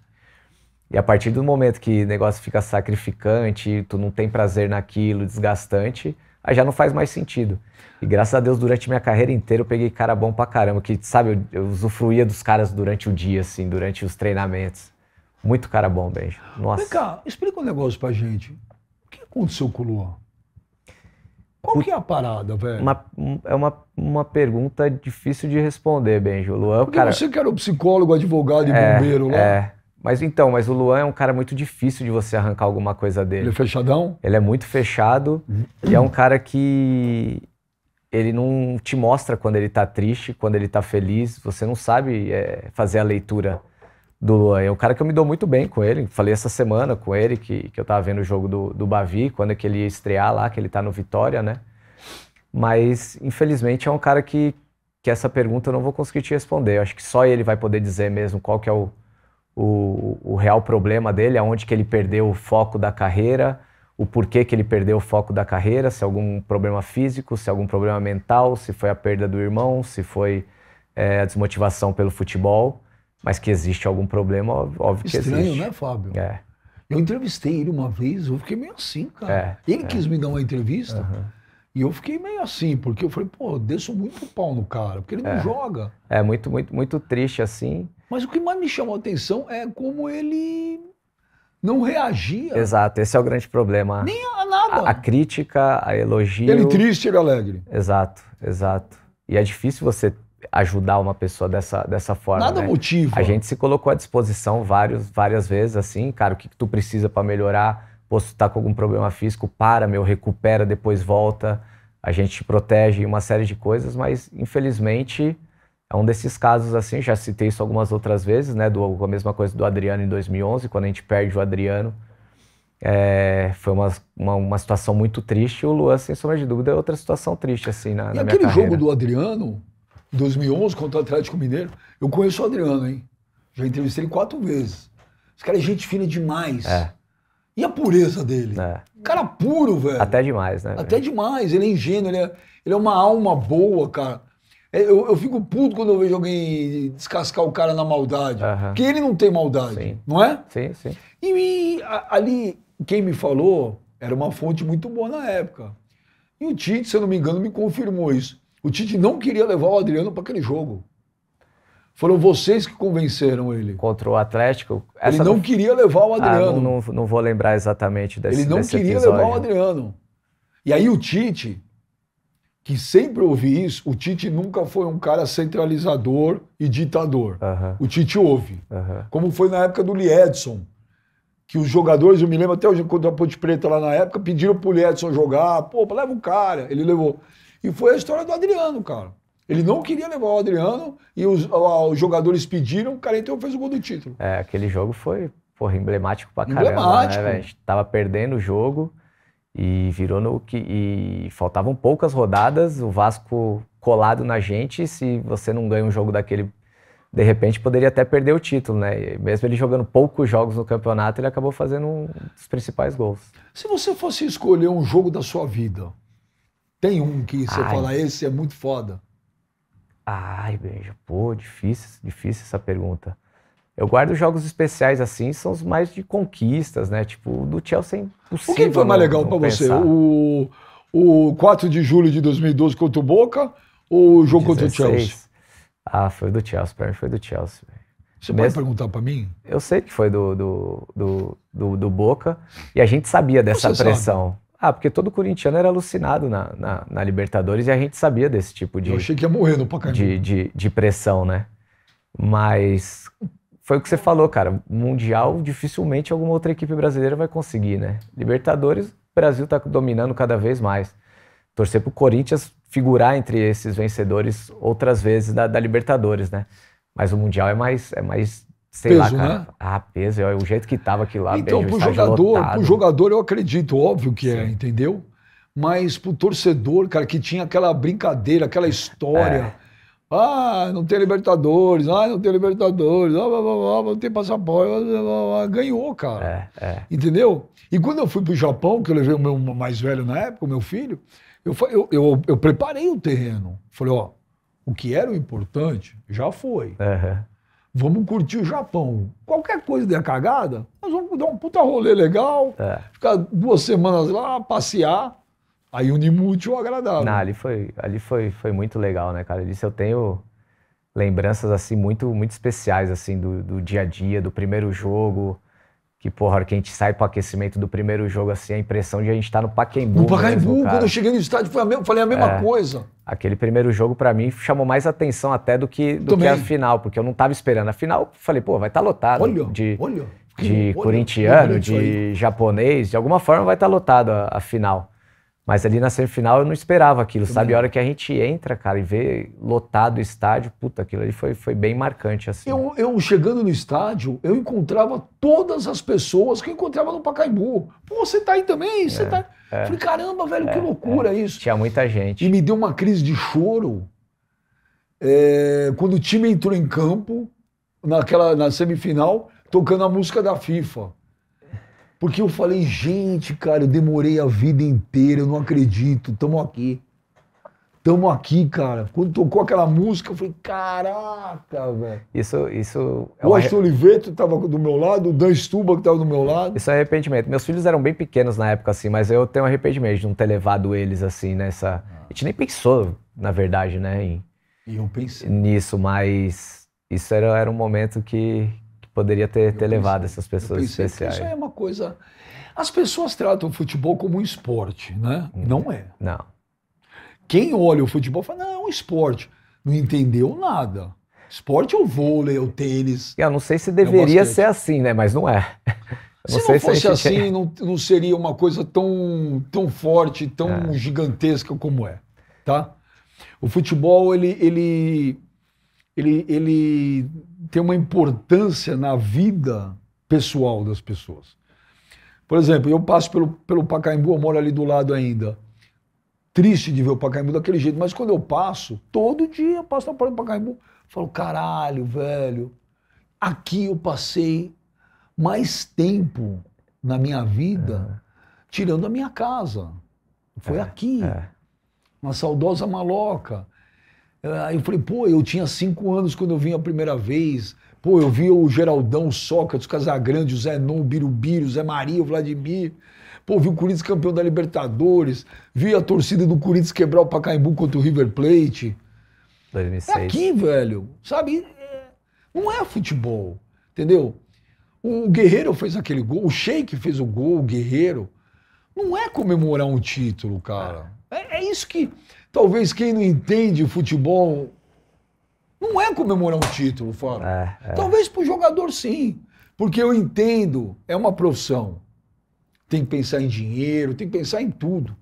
E a partir do momento que o negócio fica sacrificante, tu não tem prazer naquilo, desgastante, aí já não faz mais sentido. E graças a Deus, durante minha carreira inteira, eu peguei cara bom pra caramba, que, sabe, eu, eu usufruía dos caras durante o dia, assim, durante os treinamentos. Muito cara bom, Benjo. Nossa. Vem cá, explica um negócio pra gente. O que aconteceu com o Luan?
Qual que é a parada, velho? Uma,
é uma, uma pergunta difícil de responder, Benjo. Luan, Porque cara... você que era o psicólogo, advogado e é, bombeiro lá. É. Mas então, mas o Luan é um cara muito difícil de você arrancar alguma coisa dele. Ele é fechadão? Ele é muito fechado uhum. e é um cara que ele não te mostra quando ele tá triste, quando ele tá feliz. Você não sabe é, fazer a leitura do Luan. É um cara que eu me dou muito bem com ele. Falei essa semana com ele que, que eu tava vendo o jogo do, do Bavi, quando é que ele ia estrear lá, que ele tá no Vitória, né? Mas, infelizmente, é um cara que, que essa pergunta eu não vou conseguir te responder. Eu acho que só ele vai poder dizer mesmo qual que é o o, o real problema dele, aonde que ele perdeu o foco da carreira, o porquê que ele perdeu o foco da carreira, se algum problema físico, se algum problema mental, se foi a perda do irmão, se foi é, a desmotivação pelo futebol, mas que existe algum problema, óbvio Estranho, que existe. Estranho, né, Fábio? É.
Eu entrevistei ele uma vez, eu fiquei meio assim, cara. É, ele é. quis me dar uma entrevista uhum. e eu fiquei meio assim, porque eu falei, pô, eu desço muito pau no cara,
porque ele não é. joga. É muito, muito, muito triste assim.
Mas o que mais me chamou a atenção é como ele não reagia.
Exato, esse é o grande problema. Nem a nada. A, a crítica, a elogio. Ele triste, ele alegre. Exato, exato. E é difícil você ajudar uma pessoa dessa, dessa forma. Nada né? motivo. A gente se colocou à disposição vários, várias vezes, assim, cara, o que, que tu precisa para melhorar? Pô, se tu tá com algum problema físico, para, meu, recupera, depois volta. A gente te protege, uma série de coisas, mas infelizmente é um desses casos assim, já citei isso algumas outras vezes, né? Do, a mesma coisa do Adriano em 2011, quando a gente perde o Adriano. É, foi uma, uma, uma, situação muito triste. O Luan, sem sombra de dúvida, é outra situação triste, assim, na, e na aquele jogo
do Adriano, 2011, contra o Atlético Mineiro, eu conheço o Adriano, hein? Já entrevistei ele quatro vezes. Esse cara é gente fina demais. É. E a pureza dele? É. Cara puro, velho.
Até demais, né? Até
demais. Ele é ingênuo, ele é, ele é uma alma boa, cara. É, eu, eu, fico puto quando eu vejo alguém descascar o cara na maldade.
Uhum. Porque ele não tem maldade,
sim. não é? Sim, sim. E, e a, ali, quem me falou era uma fonte muito boa na época. E o Tite, se eu não me engano, me confirmou isso. O Tite não queria levar o
Adriano para aquele jogo. Foram vocês que convenceram ele. Contra o Atlético. ele não, não, queria levar o ah, Adriano. Ah, não, não, não, vou lembrar exatamente desse Ele não desse queria episódio. levar o
Adriano. E aí o Tite que sempre ouvi isso, o Tite nunca foi um cara centralizador e ditador. Uhum. O Tite ouve. Uhum. Como foi na época do Liedson, que os jogadores, eu me lembro até hoje, contra a Ponte Preta lá na época, pediram pro Liedson jogar, pô, leva o cara, ele levou. E foi a história do Adriano, cara. Ele não queria levar o Adriano e os, os jogadores pediram, o cara então fez o gol do título.
É, aquele jogo foi, porra, emblemático pra caramba, né, emblemático. né, Tava perdendo o jogo, e virou no que. E faltavam poucas rodadas, o Vasco colado na gente. Se você não ganha um jogo daquele, de repente poderia até perder o título, né? E mesmo ele jogando poucos jogos no campeonato, ele acabou fazendo um dos principais gols. Se
você fosse escolher um jogo da sua vida, tem um
que você Ai. fala,
esse é muito foda?
Ai, beijo, pô, difícil, difícil essa pergunta. Eu guardo jogos especiais assim, são os mais de conquistas, né? Tipo, do Chelsea é impossível. O que foi mais legal para você?
O, o 4 de julho de 2012 contra o Boca ou o jogo 16. contra o Chelsea?
Ah, foi do Chelsea, para mim foi do Chelsea.
Você Mesmo... pode perguntar para mim?
Eu sei que foi do, do, do, do, do Boca e a gente sabia dessa você pressão. Sabe? Ah, porque todo corintiano era alucinado na, na, na, Libertadores e a gente sabia desse tipo de. Eu achei que ia morrer no Pacaembu. De, de, de pressão, né? Mas foi o que você falou, cara. Mundial, dificilmente alguma outra equipe brasileira vai conseguir, né? Libertadores, o Brasil tá dominando cada vez mais. Torcer pro Corinthians figurar entre esses vencedores outras vezes da, da Libertadores, né? Mas o Mundial é mais, é mais sei peso, lá, cara. Né? Ah, peso, é o jeito que tava aqui lá. Então, beijo, pro jogador, pro
jogador eu acredito, óbvio que é, Sim. é, entendeu? Mas pro torcedor, cara, que tinha aquela brincadeira, aquela história. É. Ah, não tem Libertadores, ah, não tem Libertadores, ah, blá, blá, blá, não tem passaporte, blá, blá, blá. ganhou, cara. É, é. Entendeu? E quando eu fui pro Japão, que eu levei o meu mais velho na época, o meu filho, eu, eu, eu, eu preparei o terreno. Falei, ó, o que era o importante já foi. Uhum. Vamos curtir o Japão. Qualquer coisa der cagada, nós vamos dar um puta rolê legal, é. ficar duas semanas lá, passear.
Aí unimos o útil ao agradável. Não, ali foi, ali foi, foi muito legal, né, cara? disse, eu tenho lembranças, assim, muito, muito especiais, assim, do, do dia a dia, do primeiro jogo. Que, porra, que a gente sai pro aquecimento do primeiro jogo, assim, a impressão de a gente tá no Pacaembu. No Pacaembu, mesmo, quando eu cheguei
no estádio, foi a mesma, falei a mesma é, coisa.
Aquele primeiro jogo, para mim, chamou mais atenção até do que, do Também. que a final, porque eu não tava esperando. A final, falei, pô, vai estar tá lotado. Olha, de, olha. De olha, corintiano, de japonês, de alguma forma vai estar tá lotado a, a final. Mas ali na semifinal eu não esperava aquilo, Muito sabe? Bem. A hora que a gente entra, cara, e vê lotado o estádio, puta, aquilo ali foi, foi bem marcante, assim.
Eu, eu chegando no estádio, eu encontrava todas as pessoas que eu encontrava no Pacaembu. Pô, você tá aí também? É, você é, tá. É. Falei, caramba, velho, é, que loucura é. isso. Tinha muita gente. E me deu uma crise de choro é, quando o time entrou em campo, naquela, na semifinal, tocando a música da FIFA. Porque eu falei, gente, cara, eu demorei a vida inteira, eu não acredito, tamo aqui. Tamo aqui, cara. Quando tocou aquela música, eu falei, caraca, velho.
Isso, isso. É o Astro Oliveto tava do meu lado, o Dan Stuba que tava do meu lado. Isso é arrependimento. Meus filhos eram bem pequenos na época, assim, mas eu tenho arrependimento de não ter levado eles, assim, nessa. Ah. A gente nem pensou, na verdade, né, em... E eu pensei. Nisso, mas isso era, era um momento que, poderia ter, ter levado essas pessoas especiais. isso é
uma coisa. As pessoas tratam o futebol como um esporte, né? Hum. Não, é. Não. Quem olha o futebol fala, não, é um esporte. Não
entendeu nada. Esporte é o vôlei, é o tênis. Eu não sei se deveria é ser assim, né? Mas não é. (laughs) se não, fosse se assim, é.
não, não seria uma coisa tão, tão forte, tão é. gigantesca como é, tá? O futebol, ele, ele, ele, ele tem uma importância na vida pessoal das pessoas. Por exemplo, eu passo pelo, pelo Pacaembu, eu moro ali do lado ainda. Triste de ver o Pacaembu daquele jeito, mas quando eu passo, todo dia eu passo na porta do Pacaembu, falo, caralho, velho, aqui eu passei mais tempo na minha vida é. tirando a minha casa. Foi é, aqui. É. Uma saudosa maloca. Aí eu falei, pô, eu tinha cinco anos quando eu vim a primeira vez. Pô, eu vi o Geraldão, o Sócrates, o Casagrande, o Zé Non, o Birubiru, o Zé Maria, o Vladimir. Pô, vi o Corinthians campeão da Libertadores. Vi a torcida do Corinthians quebrar o Pacaembu contra o River Plate. 2006. É aqui, velho. Sabe? É, não é futebol. Entendeu? O Guerreiro fez aquele gol, o Sheik fez o gol, o Guerreiro. Não é comemorar um título, cara. é, é, é isso que. Talvez quem não entende futebol não é comemorar um título, fora. É, é. Talvez para o jogador sim, porque eu entendo, é uma profissão. Tem que pensar em dinheiro, tem que pensar em tudo.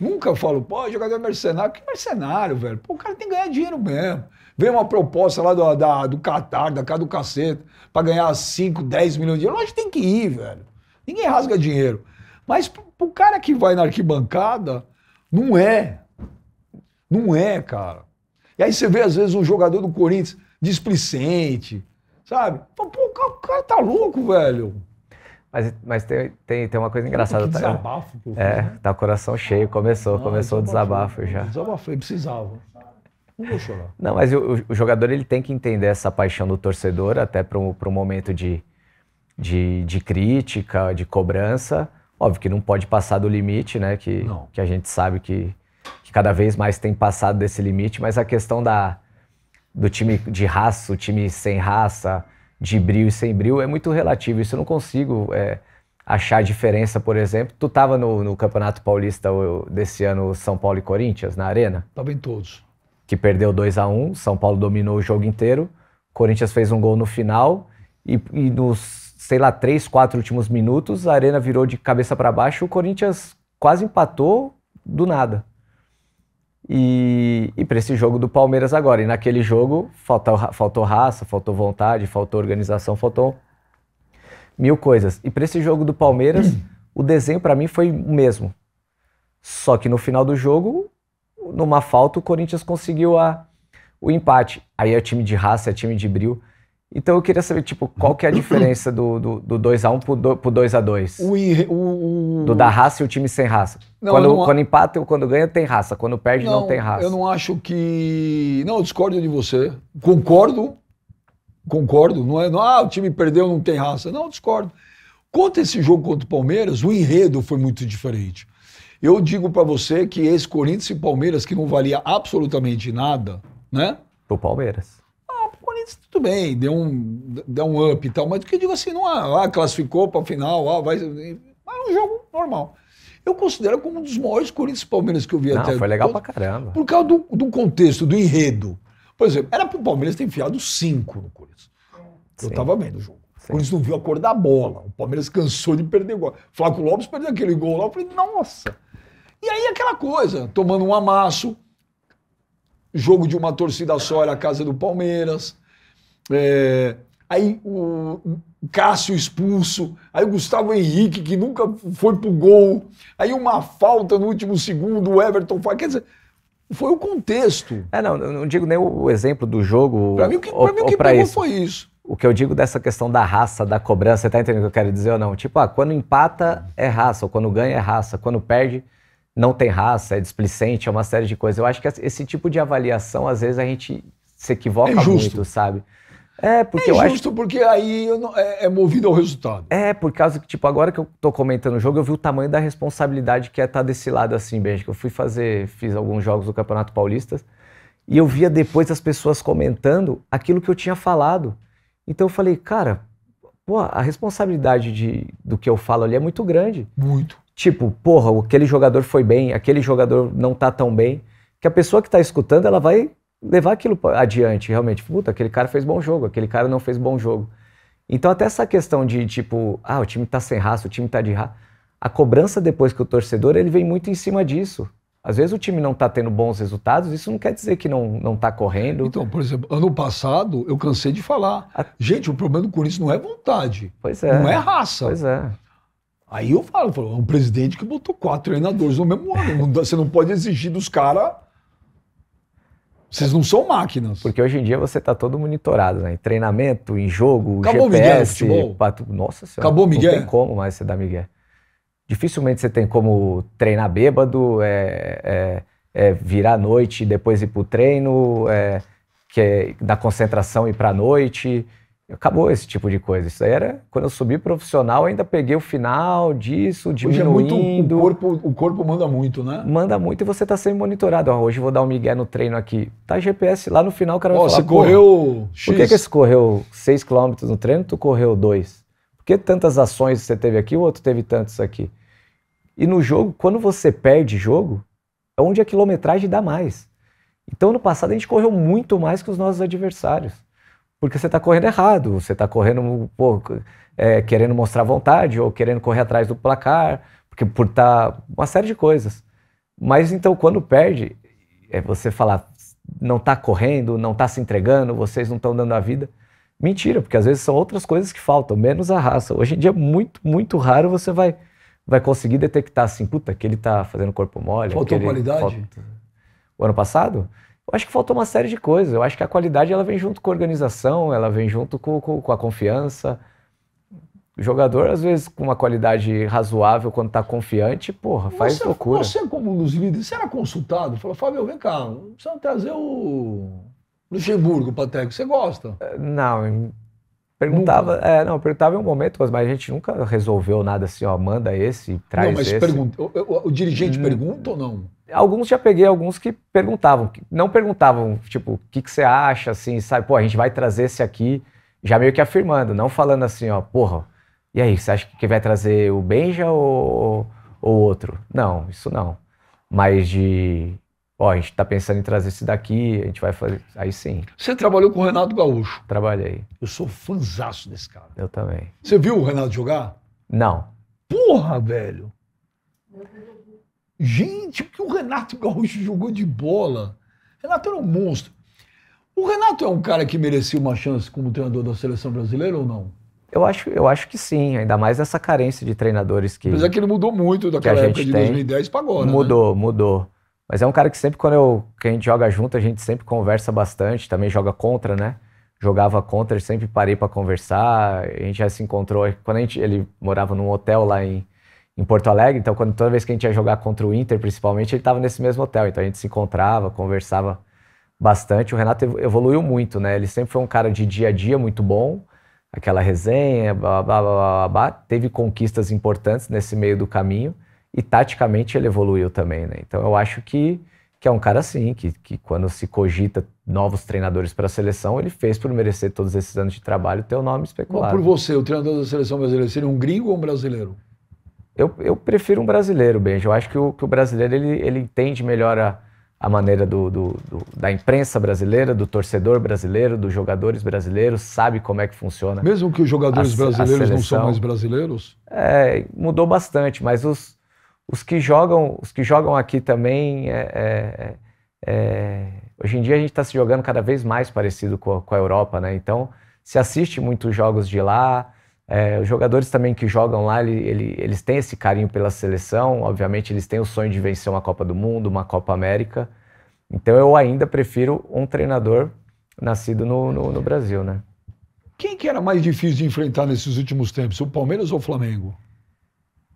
Nunca falo, pô, jogador é mercenário. Que mercenário, velho? Pô, o cara tem que ganhar dinheiro mesmo. Vem uma proposta lá do, da, do Qatar, da casa do cacete, para ganhar 5, 10 milhões de euros. Lógico que tem que ir, velho. Ninguém rasga dinheiro. Mas pro, pro cara que vai na arquibancada, não é. Não é, cara. E aí você vê, às vezes, um jogador do Corinthians displicente, sabe? Pô, o cara tá louco,
velho. Mas, mas tem, tem, tem uma coisa engraçada. Que desabafo, pô. É, tá coração cheio, começou, começou o desabafo já. Desabafei, precisava. Não vou chorar. Não, mas o, o, jogador ele tem que entender essa paixão do torcedor, até para um momento de, de, de crítica, de cobrança. Óbvio que não pode passar do limite, né? Que, que a gente sabe que, que cada vez mais tem passado desse limite, mas a questão da, do time de raça, o time sem raça, de brilho e sem brilho é muito relativo. Isso eu não consigo é, achar diferença, por exemplo. Tu estava no, no, Campeonato Paulista desse ano, São Paulo e Corinthians, na Arena?
Estava em todos.
Que perdeu 2 a 1 um, São Paulo dominou o jogo inteiro, Corinthians fez um gol no final e, e nos sei lá, três, quatro últimos minutos, a arena virou de cabeça para baixo, o Corinthians quase empatou do nada e, e para esse jogo do Palmeiras agora. E naquele jogo faltou, faltou raça, faltou vontade, faltou organização, faltou mil coisas. E para esse jogo do Palmeiras, o desenho para mim foi o mesmo. Só que no final do jogo, numa falta, o Corinthians conseguiu a, o empate. Aí é time de raça, é time de bril. Então eu queria saber, tipo, qual que é a (coughs) diferença do 2x1 do, do 2 um pro 2x2?
O, o, o... Do da
raça e o time sem raça. Não, quando, não... quando empata ou quando ganha, tem raça. Quando perde, não, não tem raça. Eu não
acho que... Não, eu discordo de você. Concordo. Concordo. Não é, não, ah, o time perdeu, não tem raça. Não, discordo. Contra esse jogo contra o Palmeiras, o enredo foi muito diferente. Eu digo para você que esse Corinthians e Palmeiras, que não valia absolutamente nada, né? Pro
Palmeiras
mas tudo bem, deu um, deu um up e tal. Mas o que eu digo assim, não ah, classificou para a final, ah, vai. Mas é um jogo normal. Eu considero como um dos maiores Corinthians Palmeiras que eu vi não, até. Foi
legal pra caramba.
Por causa do, do contexto, do enredo. Por exemplo, era pro Palmeiras ter enfiado cinco no Corinthians. Eu Sim. tava vendo o jogo. Sim. O Corinthians não viu a cor da bola. O Palmeiras cansou de perder gol. Flávio Lopes perdeu aquele gol lá. Eu falei, nossa. E aí aquela coisa, tomando um amasso, jogo de uma torcida só era a casa do Palmeiras. É, aí o Cássio expulso, aí o Gustavo Henrique, que nunca foi pro gol, aí uma falta
no último segundo, o Everton faz. Quer dizer, foi o contexto. É, não, não digo nem o exemplo do jogo. Para mim, o que, ou, mim, o que pegou isso. foi isso. O que eu digo dessa questão da raça, da cobrança, você tá entendendo o que eu quero dizer ou não? Tipo, ah, quando empata é raça, ou quando ganha é raça, quando perde não tem raça, é displicente, é uma série de coisas. Eu acho que esse tipo de avaliação, às vezes, a gente se equivoca é muito, sabe? É, porque é eu justo, acho... porque aí não... é, é, movido ao resultado. É, por causa que, tipo, agora que eu tô comentando o jogo, eu vi o tamanho da responsabilidade que é estar tá desse lado assim, Benji. Que eu fui fazer, fiz alguns jogos do Campeonato Paulista e eu via depois as pessoas comentando aquilo que eu tinha falado. Então eu falei, cara, pô, a responsabilidade de, do que eu falo ali é muito grande. Muito. Tipo, porra, aquele jogador foi bem, aquele jogador não tá tão bem. Que a pessoa que tá escutando, ela vai levar aquilo adiante, realmente. Puta, aquele cara fez bom jogo, aquele cara não fez bom jogo. Então, até essa questão de tipo, ah, o time tá sem raça, o time tá de raça. A cobrança depois que o torcedor, ele vem muito em cima disso. Às vezes o time não tá tendo bons resultados, isso não quer dizer que não, não tá correndo. Então,
por exemplo, ano passado eu cansei de falar. A... Gente, o problema do Corinthians não é vontade. Pois é. Não é raça. Pois é. Aí eu falo, falo é um presidente que botou quatro treinadores no mesmo ano. Você não pode exigir dos caras
vocês não são máquinas. Porque hoje em dia você está todo monitorado, né? Em treinamento, em jogo, Acabou GPS, Miguel, pato... Nossa senhora. Acabou Miguel. Não tem como mais você dar Miguel. Dificilmente você tem como treinar bêbado, é, é, é virar à noite e depois ir para o treino, é, que é, da concentração ir para a noite. Acabou esse tipo de coisa. Isso aí era quando eu subi profissional, ainda peguei o final disso, diminuindo. Hoje é muito, o, corpo, o corpo manda muito, né? Manda muito e você tá sendo monitorado. Ó, hoje vou dar um migué no treino aqui. Tá GPS lá no final, o cara vai oh, falar, você correu X. Por que, que você correu 6 km no treino tu correu 2? Por que tantas ações você teve aqui, o outro teve tantos aqui? E no jogo, quando você perde jogo, é onde a quilometragem dá mais. Então no passado a gente correu muito mais que os nossos adversários porque você está correndo errado, você está correndo pô, é, querendo mostrar vontade ou querendo correr atrás do placar, porque por tá uma série de coisas. Mas então quando perde, é você falar não está correndo, não está se entregando, vocês não estão dando a vida. Mentira, porque às vezes são outras coisas que faltam, menos a raça. Hoje em dia é muito, muito raro você vai vai conseguir detectar assim, puta, que ele está fazendo corpo mole. Faltou aquele... qualidade? Falta... O ano passado? Eu acho que faltou uma série de coisas. Eu acho que a qualidade ela vem junto com a organização, ela vem junto com, com, com a confiança. O jogador, às vezes, com uma qualidade razoável, quando está confiante, porra, faz você, loucura. Você,
como um dos líderes, você era consultado? Falou, Fábio, vem cá, precisa trazer o
Luxemburgo para técnico. Você gosta? Não, Perguntava, nunca. é, não, perguntava em um momento, mas a gente nunca resolveu nada assim, ó, manda esse, traz não, mas esse. Pergunta, o,
o, o dirigente hum, pergunta
ou não? Alguns já peguei, alguns que perguntavam, que não perguntavam, tipo, o que, que você acha, assim, sabe, pô, a gente vai trazer esse aqui, já meio que afirmando, não falando assim, ó, porra, e aí, você acha que vai trazer o Benja ou o outro? Não, isso não. Mas de Ó, a gente está pensando em trazer esse daqui, a gente vai fazer. Aí sim.
Você trabalhou com o Renato Gaúcho? Trabalhei. Eu sou fanzaço desse
cara. Eu também.
Você viu o Renato jogar? Não. Porra, velho! Gente, o que o Renato Gaúcho jogou de bola? Renato era um monstro. O Renato é um cara que merecia uma chance como treinador da seleção brasileira ou não?
Eu acho, eu acho que sim, ainda mais essa carência de treinadores que. é que ele
mudou muito daquela época de tem, 2010 para agora. Mudou,
né? mudou. Mas é um cara que sempre quando eu, que a gente joga junto, a gente sempre conversa bastante, também joga contra, né? Jogava contra, sempre parei para conversar, a gente já se encontrou. Quando a gente, ele morava num hotel lá em, em Porto Alegre, então quando, toda vez que a gente ia jogar contra o Inter, principalmente, ele estava nesse mesmo hotel. Então a gente se encontrava, conversava bastante. O Renato evoluiu muito, né? Ele sempre foi um cara de dia a dia muito bom, aquela resenha, blá, blá, blá, blá, blá. teve conquistas importantes nesse meio do caminho e taticamente ele evoluiu também, né? Então eu acho que, que é um cara assim, que, que quando se cogita novos treinadores para a seleção, ele fez por merecer todos esses anos de trabalho ter o um nome especulado. Bom, por
você, o treinador da seleção brasileira seria um gringo ou um brasileiro?
Eu, eu prefiro um brasileiro, Benji. Eu acho que o, que o brasileiro ele, ele entende melhor a, a maneira do, do, do, da imprensa brasileira, do torcedor brasileiro, dos jogadores brasileiros, sabe como é que funciona. Mesmo que os jogadores a, brasileiros a não são mais brasileiros? É, mudou bastante, mas os, os que jogam, os que jogam aqui também, é, é, é, é hoje em dia a gente está se jogando cada vez mais parecido com a, com a, Europa, né? Então se assiste muitos jogos de lá. É, os jogadores também que jogam lá, ele, ele, eles têm esse carinho pela seleção. Obviamente eles têm o sonho de vencer uma Copa do Mundo, uma Copa América. Então eu ainda prefiro um treinador nascido no, no, no Brasil, né?
Quem que era mais difícil de enfrentar nesses últimos tempos, o Palmeiras ou o Flamengo?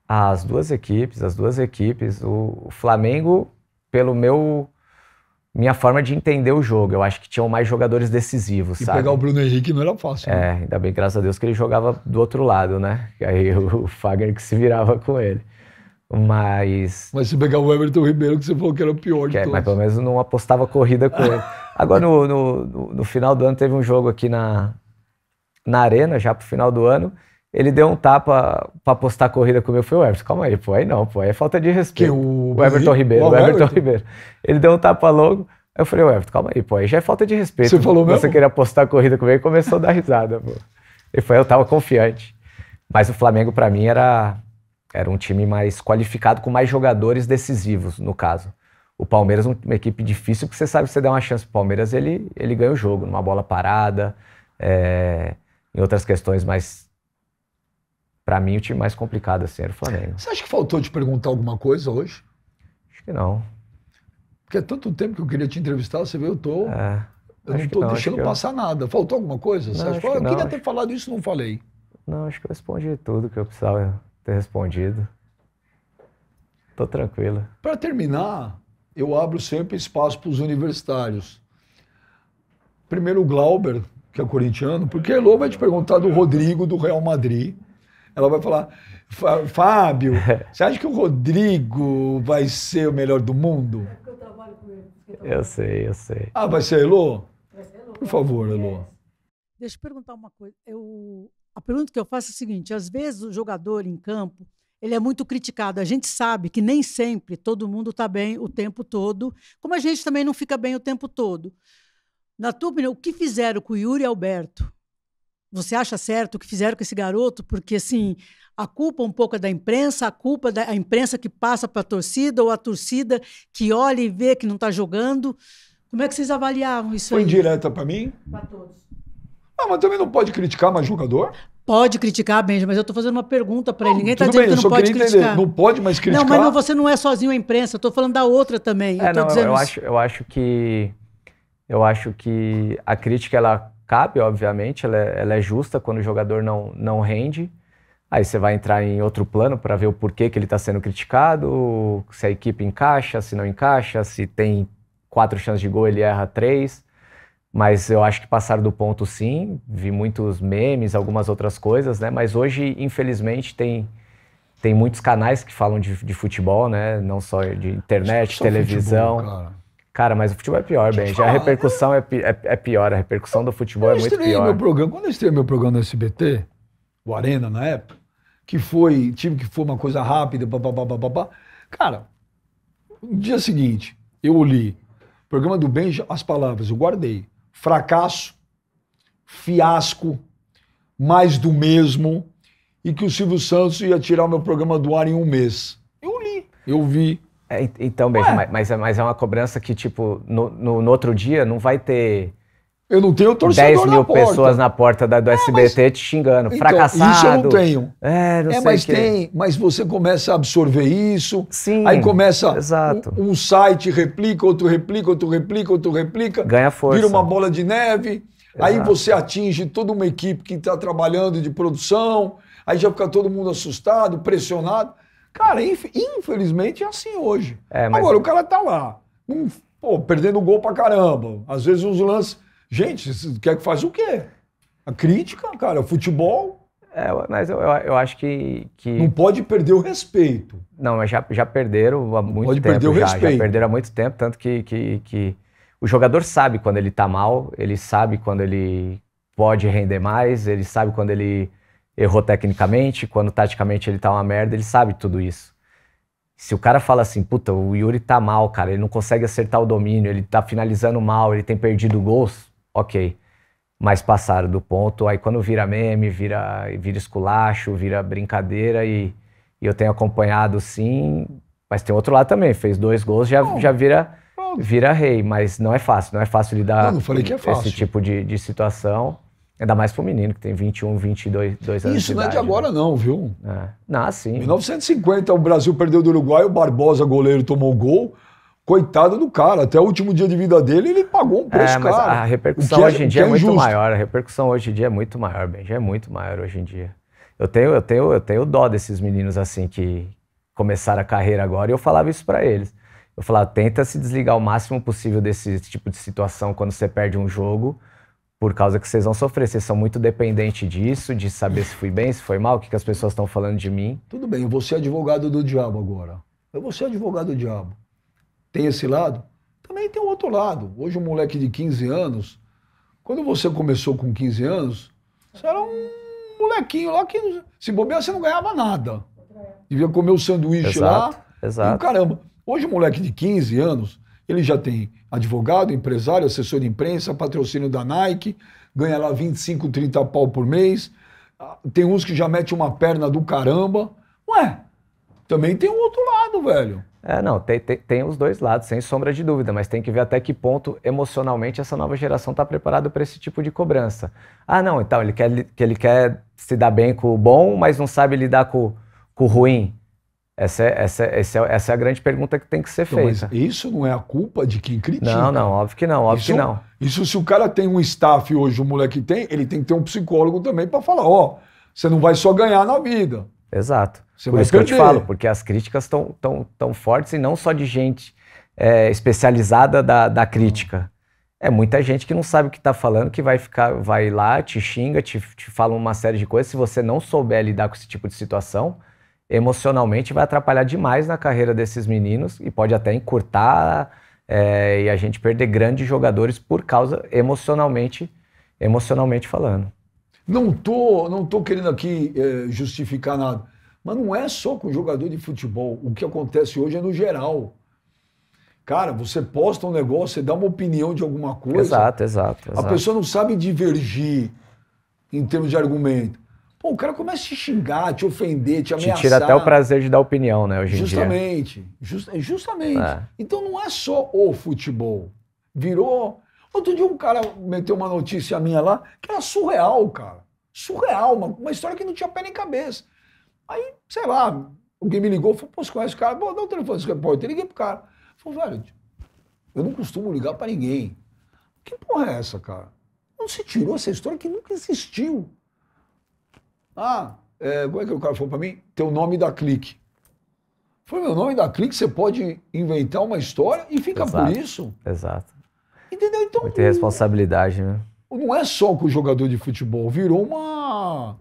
As duas equipes, as duas equipes, o, o Flamengo, pelo meu minha forma de entender o jogo. Eu acho que tinham mais jogadores decisivos, e sabe? pegar o Bruno Henrique não era fácil. Né? É, né? ainda bem, graças a Deus, que ele jogava do outro lado, né? Aí o Fagner que se virava com ele. Mas... Mas se pegar o Everton Ribeiro, que você falou que era o pior de é, todos. Mas pelo menos não apostava corrida com ele. (laughs) Agora, no, no, no, no final do ano, teve um jogo aqui na, na Arena, já pro final do ano, ele deu um tapa pra postar a corrida comigo. Eu falei, Everton, calma aí, pô, aí não, pô, aí é falta de respeito. Que, o... o Everton Ribeiro, o, o Everton, Everton, Ribeiro. Ele deu um tapa logo. Eu falei, Everton, calma aí, pô, aí já é falta de respeito. Você falou mesmo? Você queria postar a corrida comigo e começou a dar risada, pô. E foi, eu tava confiante. Mas o Flamengo, para mim, era, era um time mais qualificado, com mais jogadores decisivos, no caso. O Palmeiras é uma equipe difícil, porque você sabe que você dá uma chance pro Palmeiras, ele, ele ganha o jogo, numa bola parada, é, em outras questões mais para mim, o time mais complicado assim era o Flamengo. Você acha
que faltou te perguntar alguma coisa hoje?
Acho que não. Porque
é tanto tempo que eu queria te entrevistar, você vê, eu tô. É,
eu não tô não, deixando passar
eu... nada. Faltou alguma coisa? Não, acha, que eu não, queria acho... ter falado isso não falei.
Não, acho que eu respondi tudo que eu precisava ter respondido. Tô tranquilo.
Para terminar, eu abro sempre espaço para os universitários. Primeiro o Glauber, que é corintiano, porque Elô vai te perguntar do Rodrigo, do Real Madrid. Ela vai falar: Fábio, (laughs) você acha que o Rodrigo vai ser o melhor do mundo? É eu sei, eu sei. Ah, vai ser Elô? Por né? favor, Elô. Deixa eu perguntar uma coisa. Eu, a pergunta que eu faço é a seguinte:
às vezes o jogador em campo ele é muito criticado. A gente sabe que nem sempre todo mundo está bem o tempo todo, como a gente também não fica bem o tempo todo. Na tua opinião, o que fizeram com o Yuri Alberto? você acha certo o que fizeram com esse garoto? Porque, assim, a culpa um pouco é da imprensa, a culpa é da imprensa que passa para a torcida ou a torcida que olha e vê que não está jogando. Como é que vocês avaliavam isso Foi aí? Foi indireta para
mim? Para todos. Ah, mas também não pode criticar mais jogador? Pode criticar, Benja, mas eu
estou fazendo uma pergunta para ele. Ninguém está dizendo bem, que não pode criticar. Entender. Não pode mais criticar. Não, mas não, você não é sozinho a imprensa. Eu estou falando da outra também. É, eu, não, eu, eu acho, eu acho que eu acho que a crítica ela cabe, obviamente, ela é, ela é justa quando o jogador não, não rende. Aí você vai entrar em outro plano para ver o porquê que ele está sendo criticado, se a equipe encaixa, se não encaixa, se tem quatro chances de gol, ele erra três. Mas eu acho que passaram do ponto sim. Vi muitos memes, algumas outras coisas, né? Mas hoje, infelizmente, tem, tem muitos canais que falam de, de futebol, né? Não só de internet, só televisão. Futebol, Cara, mas o futebol é pior, Deixa Ben. Já a repercussão é, é, é, pior, a repercussão do futebol é eu é muito pior. Meu
programa, quando eu estreiei meu programa no SBT, o Arena na época, que foi time que foi uma coisa rápida, babá, babá, Cara, no dia seguinte, eu li programa do Benja, as palavras, eu guardei. Fracasso, fiasco, mais do mesmo,
e que o Silvio Santos ia tirar o meu programa do ar em um mês. Eu li, eu vi. É, então, mas, mas é, mas é uma cobrança que, tipo, no, no, no outro dia não vai ter. Eu não tenho torcedor 10 mil na pessoas na porta da, do é, SBT mas... te xingando, então, fracassado. Isso eu não tenho.
É, não é, sei mas que... tem, mas você começa a absorver isso. Sim. Aí começa exato. Um, um site replica, outro replica, outro replica, outro replica. Ganha força. Vira uma bola de neve. Exato. Aí você atinge toda uma equipe que está trabalhando de produção. Aí já fica todo mundo assustado, pressionado. Cara, inf... infelizmente é assim hoje. É, mas... Agora, o cara tá lá, um... pô, perdendo gol pra caramba. Às vezes uns lances.
Gente, quer que faz o quê? A crítica, cara, o futebol. É, mas eu, eu, eu acho que, que, Não pode perder o respeito. Não, mas já, já perderam há muito pode tempo. Perder o já, respeito. já perderam há muito tempo, tanto que, que, que o jogador sabe quando ele tá mal, ele sabe quando ele pode render mais, ele sabe quando ele errou tecnicamente, quando taticamente ele tá uma merda, ele sabe tudo isso. Se o cara fala assim, puta, o Yuri tá mal, cara, ele não consegue acertar o domínio, ele tá finalizando mal, ele tem perdido gols, ok. Mas passaram do ponto, aí quando vira meme, vira, vira esculacho, vira brincadeira e, e eu tenho acompanhado sim, mas tem outro lado também, fez dois gols, já, já vira vira rei, mas não é fácil, não é fácil lidar não, não é com é fácil. esse tipo de, de situação. Ainda mais pro menino, que tem 21, 22 dois anos. Isso não é de né? agora, né? não, viu? É. Não, ah, sim. Em
1950, o Brasil perdeu do Uruguai, o Barbosa, goleiro, tomou gol. Coitado do cara, até o último dia de vida dele, ele pagou um é, preço, é, mas cara. A repercussão é, hoje em dia é, é muito maior. A
repercussão hoje em dia é muito maior, Benji. É muito maior hoje em dia. Eu tenho, eu tenho, eu tenho dó desses meninos assim que começaram a carreira agora e eu falava isso para eles. Eu falava, tenta se desligar o máximo possível desse tipo de situação quando você perde um jogo por causa que vocês vão sofrer. Vocês são muito dependentes disso, de saber se fui bem, se foi mal, o que, que as pessoas estão falando de mim.
Tudo bem, você é advogado do diabo agora. Eu vou ser advogado do diabo. Tem esse lado? Também tem o outro lado. Hoje, um moleque de 15 anos, quando você começou com 15 anos, você era um molequinho lá que, se bobear, você não ganhava nada. Devia comer o um sanduíche exato, lá. Exato. E, caramba, hoje, um moleque de 15 anos, ele já tem advogado, empresário, assessor de imprensa, patrocínio da Nike, ganha lá 25, 30 pau por mês. Ah, tem uns que já mete uma
perna do caramba.
Ué, também tem um outro lado, velho.
É, não, tem, tem, tem, os dois lados, sem sombra de dúvida, mas tem que ver até que ponto emocionalmente essa nova geração está preparada para esse tipo de cobrança. Ah, não, então ele quer, ele quer se dar bem com o bom, mas não sabe lidar com, com o ruim. Essa é, essa, é, essa, é, essa é a grande pergunta que tem que ser então, feita. Mas isso não é a culpa de quem critica? Não, não, óbvio que não, óbvio isso, que é não. Isso se o cara tem um
staff hoje, o moleque tem, ele tem que ter um psicólogo também para falar, ó, oh, você não vai só ganhar na vida.
Exato. Você Por isso perder. que eu te falo, porque as críticas estão tão, tão fortes e não só de gente é, especializada da, da crítica. É muita gente que não sabe o que está falando, que vai ficar, vai lá, te xinga, te, te fala uma série de coisas. Se você não souber lidar com esse tipo de situação, emocionalmente vai atrapalhar demais na carreira desses meninos e pode até encurtar é, e a gente perder grandes jogadores por causa emocionalmente, emocionalmente falando.
Não tô, não tô querendo aqui é, justificar nada, mas não é só com jogador de futebol. O que acontece hoje é no geral. Cara, você posta um negócio, você dá uma opinião de alguma coisa. Exato, exato. exato. A pessoa não sabe divergir em termos de argumento. Pô, o cara começa a te xingar, te ofender, te ameaçar. Te tira até o prazer
de dar opinião, né, hoje em dia.
Just, é, justamente. É. Então não é só o futebol. Virou. Outro dia um cara meteu uma notícia minha lá que era surreal, cara. Surreal, uma, uma história que não tinha pé nem cabeça. Aí, sei lá, alguém me ligou, falou, pô, você conhece o cara? Pô, dá o um telefone desse é repórter. Eu liguei pro cara. Falou, velho, eu não costumo ligar para ninguém. Que porra é essa, cara? Não se tirou essa história que nunca existiu. Ah, é, como é que o cara falou para mim? Teu nome da clique. Eu falei, meu nome da clique, você pode inventar
uma história e fica exato, por isso. Exato. Entendeu? Então. Muita responsabilidade, né?
Não é só com o jogador de futebol, virou uma.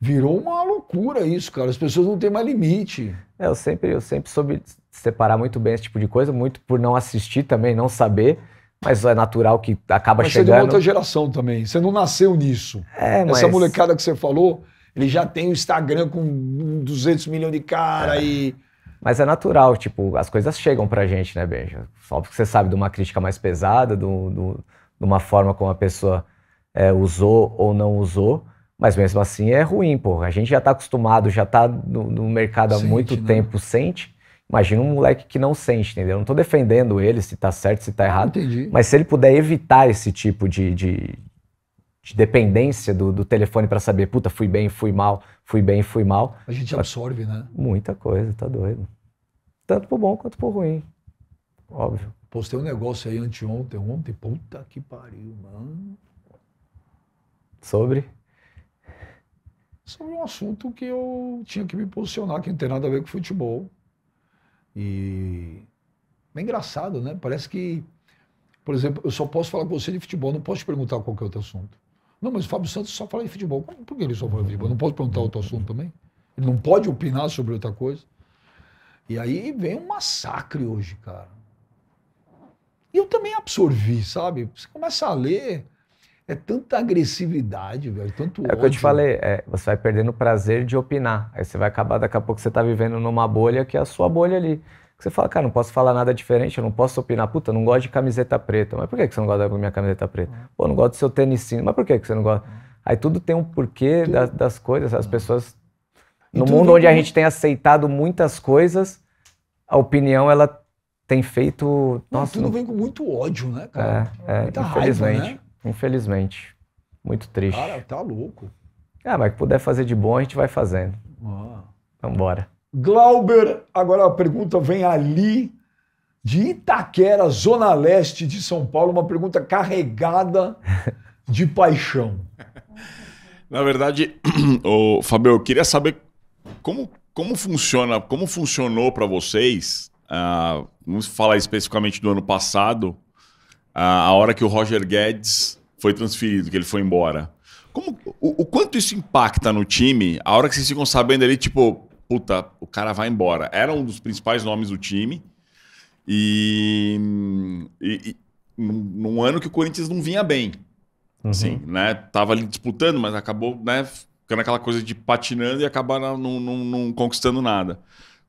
Virou uma
loucura isso, cara. As pessoas não têm mais limite. É, eu sempre, eu sempre soube separar muito bem esse tipo de coisa, muito por não assistir também, não saber mas é natural que acaba mas chegando. Mas você é de outra geração também, você não nasceu nisso.
É, mas... Essa molecada que você falou, ele já tem o Instagram com 200 milhões de cara
é. e... Mas é natural, tipo, as coisas chegam pra gente, né, Benja? Só porque você sabe de uma crítica mais pesada, do, do, de uma forma como a pessoa é, usou ou não usou, mas mesmo assim é ruim, pô. A gente já tá acostumado, já tá no, no mercado há sente, muito né? tempo, sente. Imagina um moleque que não sente, entendeu? não tô defendendo ele se tá certo, se tá errado. Entendi. Mas se ele puder evitar esse tipo de, de, de dependência do, do telefone para saber, puta, fui bem, fui mal, fui bem, fui mal. A gente absorve, né? Muita coisa, tá doido.
Tanto pro bom quanto pro ruim. Óbvio. Postei um negócio aí anteontem, ontem, puta que pariu, mano. Sobre? Sobre um assunto que eu tinha que me posicionar, que não tem nada a ver com futebol. E é engraçado, né? Parece que, por exemplo, eu só posso falar com você de futebol, não posso te perguntar qualquer é outro assunto. Não, mas o Fábio Santos só fala de futebol. Por que ele só fala de futebol? Não posso perguntar outro assunto também? Ele não pode opinar sobre outra coisa? E aí vem um massacre hoje, cara. E eu também absorvi, sabe? Você começa a ler é tanta agressividade, velho, tanto É o que eu te falei,
é, você vai perdendo o prazer de opinar. Aí você vai acabar, daqui a pouco você tá vivendo numa bolha que é a sua bolha ali. Você fala, cara, não posso falar nada diferente, eu não posso opinar. Puta, não gosto de camiseta preta. Mas por que você não gosta da minha camiseta preta? Uhum. Pô, não gosto do seu tênis Mas por que você não gosta? Uhum. Aí tudo tem um porquê das, das coisas. As uhum. pessoas... No mundo onde a gente tem aceitado muitas coisas, a opinião, ela tem feito. Nossa, tudo não... vem com
muito ódio, né, cara? É, é infelizmente. Raiva, né?
Infelizmente. Muito triste. Cara,
tá louco. Ah, mas
que puder fazer de bom, a gente vai fazendo. Ah. Vambora. Glauber, agora a pergunta vem ali
de Itaquera, Zona Leste de São Paulo, uma pergunta carregada (laughs) de paixão. Na verdade, o (clears throat) Fabio, eu queria saber como, como funciona, como funcionou para vocês, uh, vamos falar especificamente do ano passado, a, a hora que o Roger Guedes foi transferido, que ele foi embora. Como, o, o, quanto isso impacta no time, a hora que vocês ficam sabendo ali, tipo, puta, o cara vai embora. Era um dos principais nomes do time. E, e, e num ano que o Corinthians não vinha bem. Uhum. Assim, né? Tava ali disputando, mas acabou, né? Ficando aquela coisa de patinando e acabar não, não, não conquistando nada.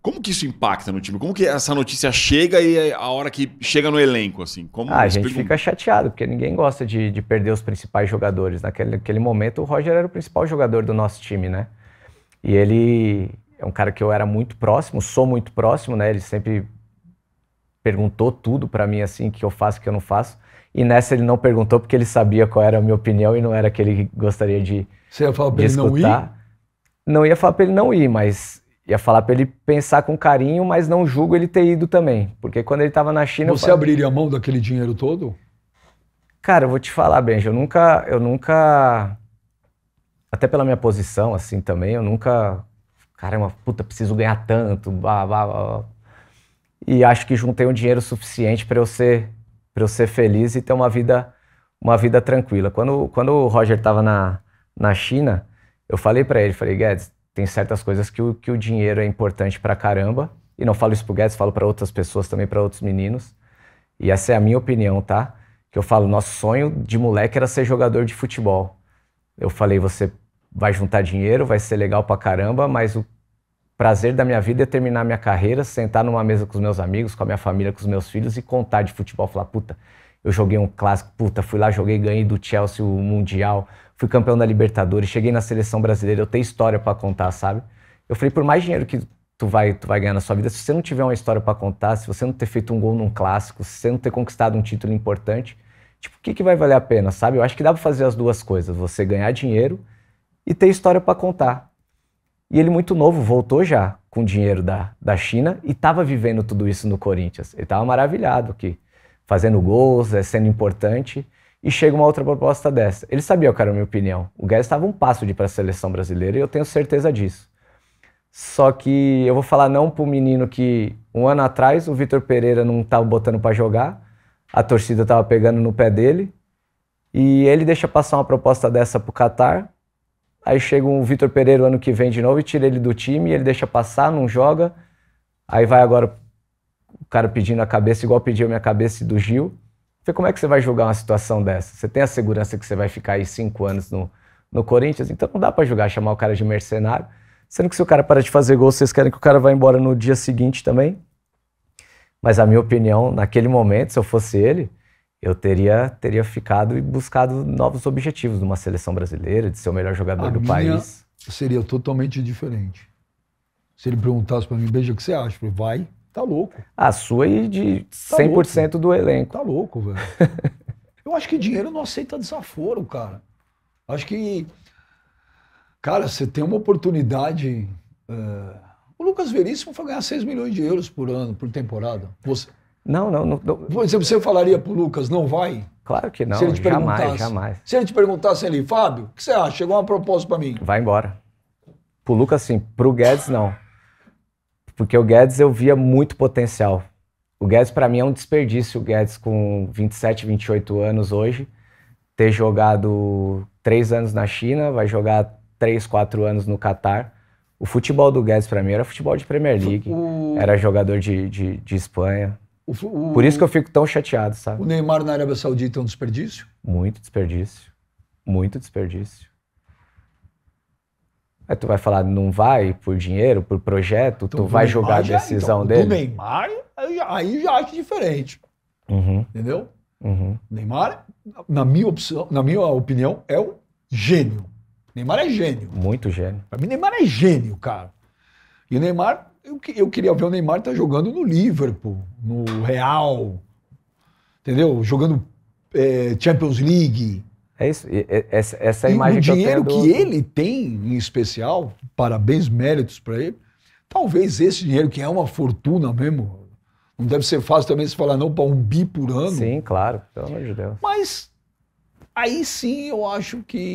Como que isso impacta no time? Como que essa notícia chega e é a hora que chega no elenco, assim? Como ah, a gente fica
chateado, porque ninguém gosta de, de perder os principais jogadores. Naquele, aquele momento, o Roger era o principal jogador do nosso time, né? E ele é um cara que eu era muito próximo, sou muito próximo, né? Ele sempre perguntou tudo para mim, assim, que eu faço, que eu não faço. E nessa ele não perguntou porque ele sabia qual era a minha opinião e não era que ele gostaria de Você ia falar pra ele escutar. não ir? Não ia falar pra ele não ir, mas ia falar para ele pensar com carinho, mas não julgo ele ter ido também. Porque quando ele estava na China. Você falei, abriria a
mão daquele dinheiro todo?
Cara, eu vou te falar, Benji, eu nunca. Eu nunca. Até pela minha posição, assim, também, eu nunca. Caramba, é puta, preciso ganhar tanto. Blá, blá, blá. E acho que juntei um dinheiro suficiente para eu ser para eu ser feliz e ter uma vida uma vida tranquila. Quando, quando o Roger estava na, na China, eu falei para ele, falei, Guedes, tem certas coisas que o, que o dinheiro é importante pra caramba. E não falo isso pro Guedes, falo para outras pessoas também, para outros meninos. E essa é a minha opinião, tá? Que eu falo, nosso sonho de moleque era ser jogador de futebol. Eu falei, você vai juntar dinheiro, vai ser legal pra caramba, mas o prazer da minha vida é terminar minha carreira, sentar numa mesa com os meus amigos, com a minha família, com os meus filhos e contar de futebol, falar, puta, eu joguei um clássico, puta, fui lá, joguei, ganhei do Chelsea o Mundial, fui campeão da Libertadores, cheguei na seleção brasileira, eu tenho história para contar, sabe? Eu falei, por mais dinheiro que tu vai, tu vai ganhar na sua vida, se você não tiver uma história para contar, se você não ter feito um gol num clássico, se você não ter conquistado um título importante, tipo, o que, que vai valer a pena, sabe? Eu acho que dá para fazer as duas coisas, você ganhar dinheiro e ter história para contar. E ele muito novo voltou já com dinheiro da, da China e estava vivendo tudo isso no Corinthians. Ele estava maravilhado aqui, fazendo gols, é, sendo importante e chega uma outra proposta dessa. Ele sabia que era a minha opinião. O Guedes estava um passo de ir para a seleção brasileira e eu tenho certeza disso. Só que eu vou falar não para o menino que um ano atrás o Vitor Pereira não estava botando para jogar, a torcida estava pegando no pé dele e ele deixa passar uma proposta dessa para o Catar. Aí chega o um Vitor Pereira o ano que vem de novo e tira ele do time, ele deixa passar, não joga. Aí vai agora o cara pedindo a cabeça, igual pediu a minha cabeça do Gil como é que você vai julgar uma situação dessa? Você tem a segurança que você vai ficar aí cinco anos no, no Corinthians? Então não dá para julgar, chamar o cara de mercenário. Sendo que se o cara para de fazer gol, vocês querem que o cara vá embora no dia seguinte também? Mas a minha opinião, naquele momento, se eu fosse ele, eu teria, teria ficado e buscado novos objetivos numa seleção brasileira, de ser o melhor jogador a do país.
Seria totalmente diferente. Se ele perguntasse para mim, Beija, o que você acha? Eu falei, vai. Tá louco.
A sua e de 100% tá do elenco. Tá louco, velho. (laughs)
Eu acho que dinheiro não aceita desaforo, cara. Acho que. Cara, você tem uma oportunidade. É... O Lucas Veríssimo foi ganhar 6 milhões de euros por ano, por temporada. Você... Não, não, não. não... Você, você falaria pro Lucas, não vai? Claro que não. Se ele te jamais, perguntasse, jamais. Se ele te perguntasse ali, Fábio, o que você acha? Chegou uma proposta para mim.
Vai embora. Pro Lucas, sim. Pro Guedes, não. Porque o Guedes eu via muito potencial. O Guedes, para mim, é um desperdício. O Guedes, com 27, 28 anos hoje, ter jogado três anos na China, vai jogar três, quatro anos no Catar. O futebol do Guedes, para mim, era futebol de Premier League, o... era jogador de, de, de Espanha. O, o... Por isso que eu fico tão chateado, sabe? O
Neymar na Arábia Saudita é um desperdício?
Muito desperdício. Muito desperdício. Aí tu vai falar, não vai por dinheiro, por projeto, então, tu vai jogar Neymar, a decisão então, dele. Do
Neymar, aí já acho diferente. Uhum. Entendeu? Uhum. Neymar, na minha, opção, na minha opinião, é um gênio. Neymar é gênio.
Muito gênio.
Pra mim, Neymar é gênio, cara. E o Neymar, eu, eu queria ver o Neymar tá jogando no Liverpool, no Real, entendeu? Jogando é, Champions League,
é isso. E, e, essa, é a imagem e o dinheiro que, do... que ele
tem em especial, parabéns, méritos para ele. Talvez esse dinheiro que é uma fortuna mesmo, não deve ser fácil também se falar não para um bi por ano. Sim, claro, pelo amor de Deus. Mas aí sim eu acho que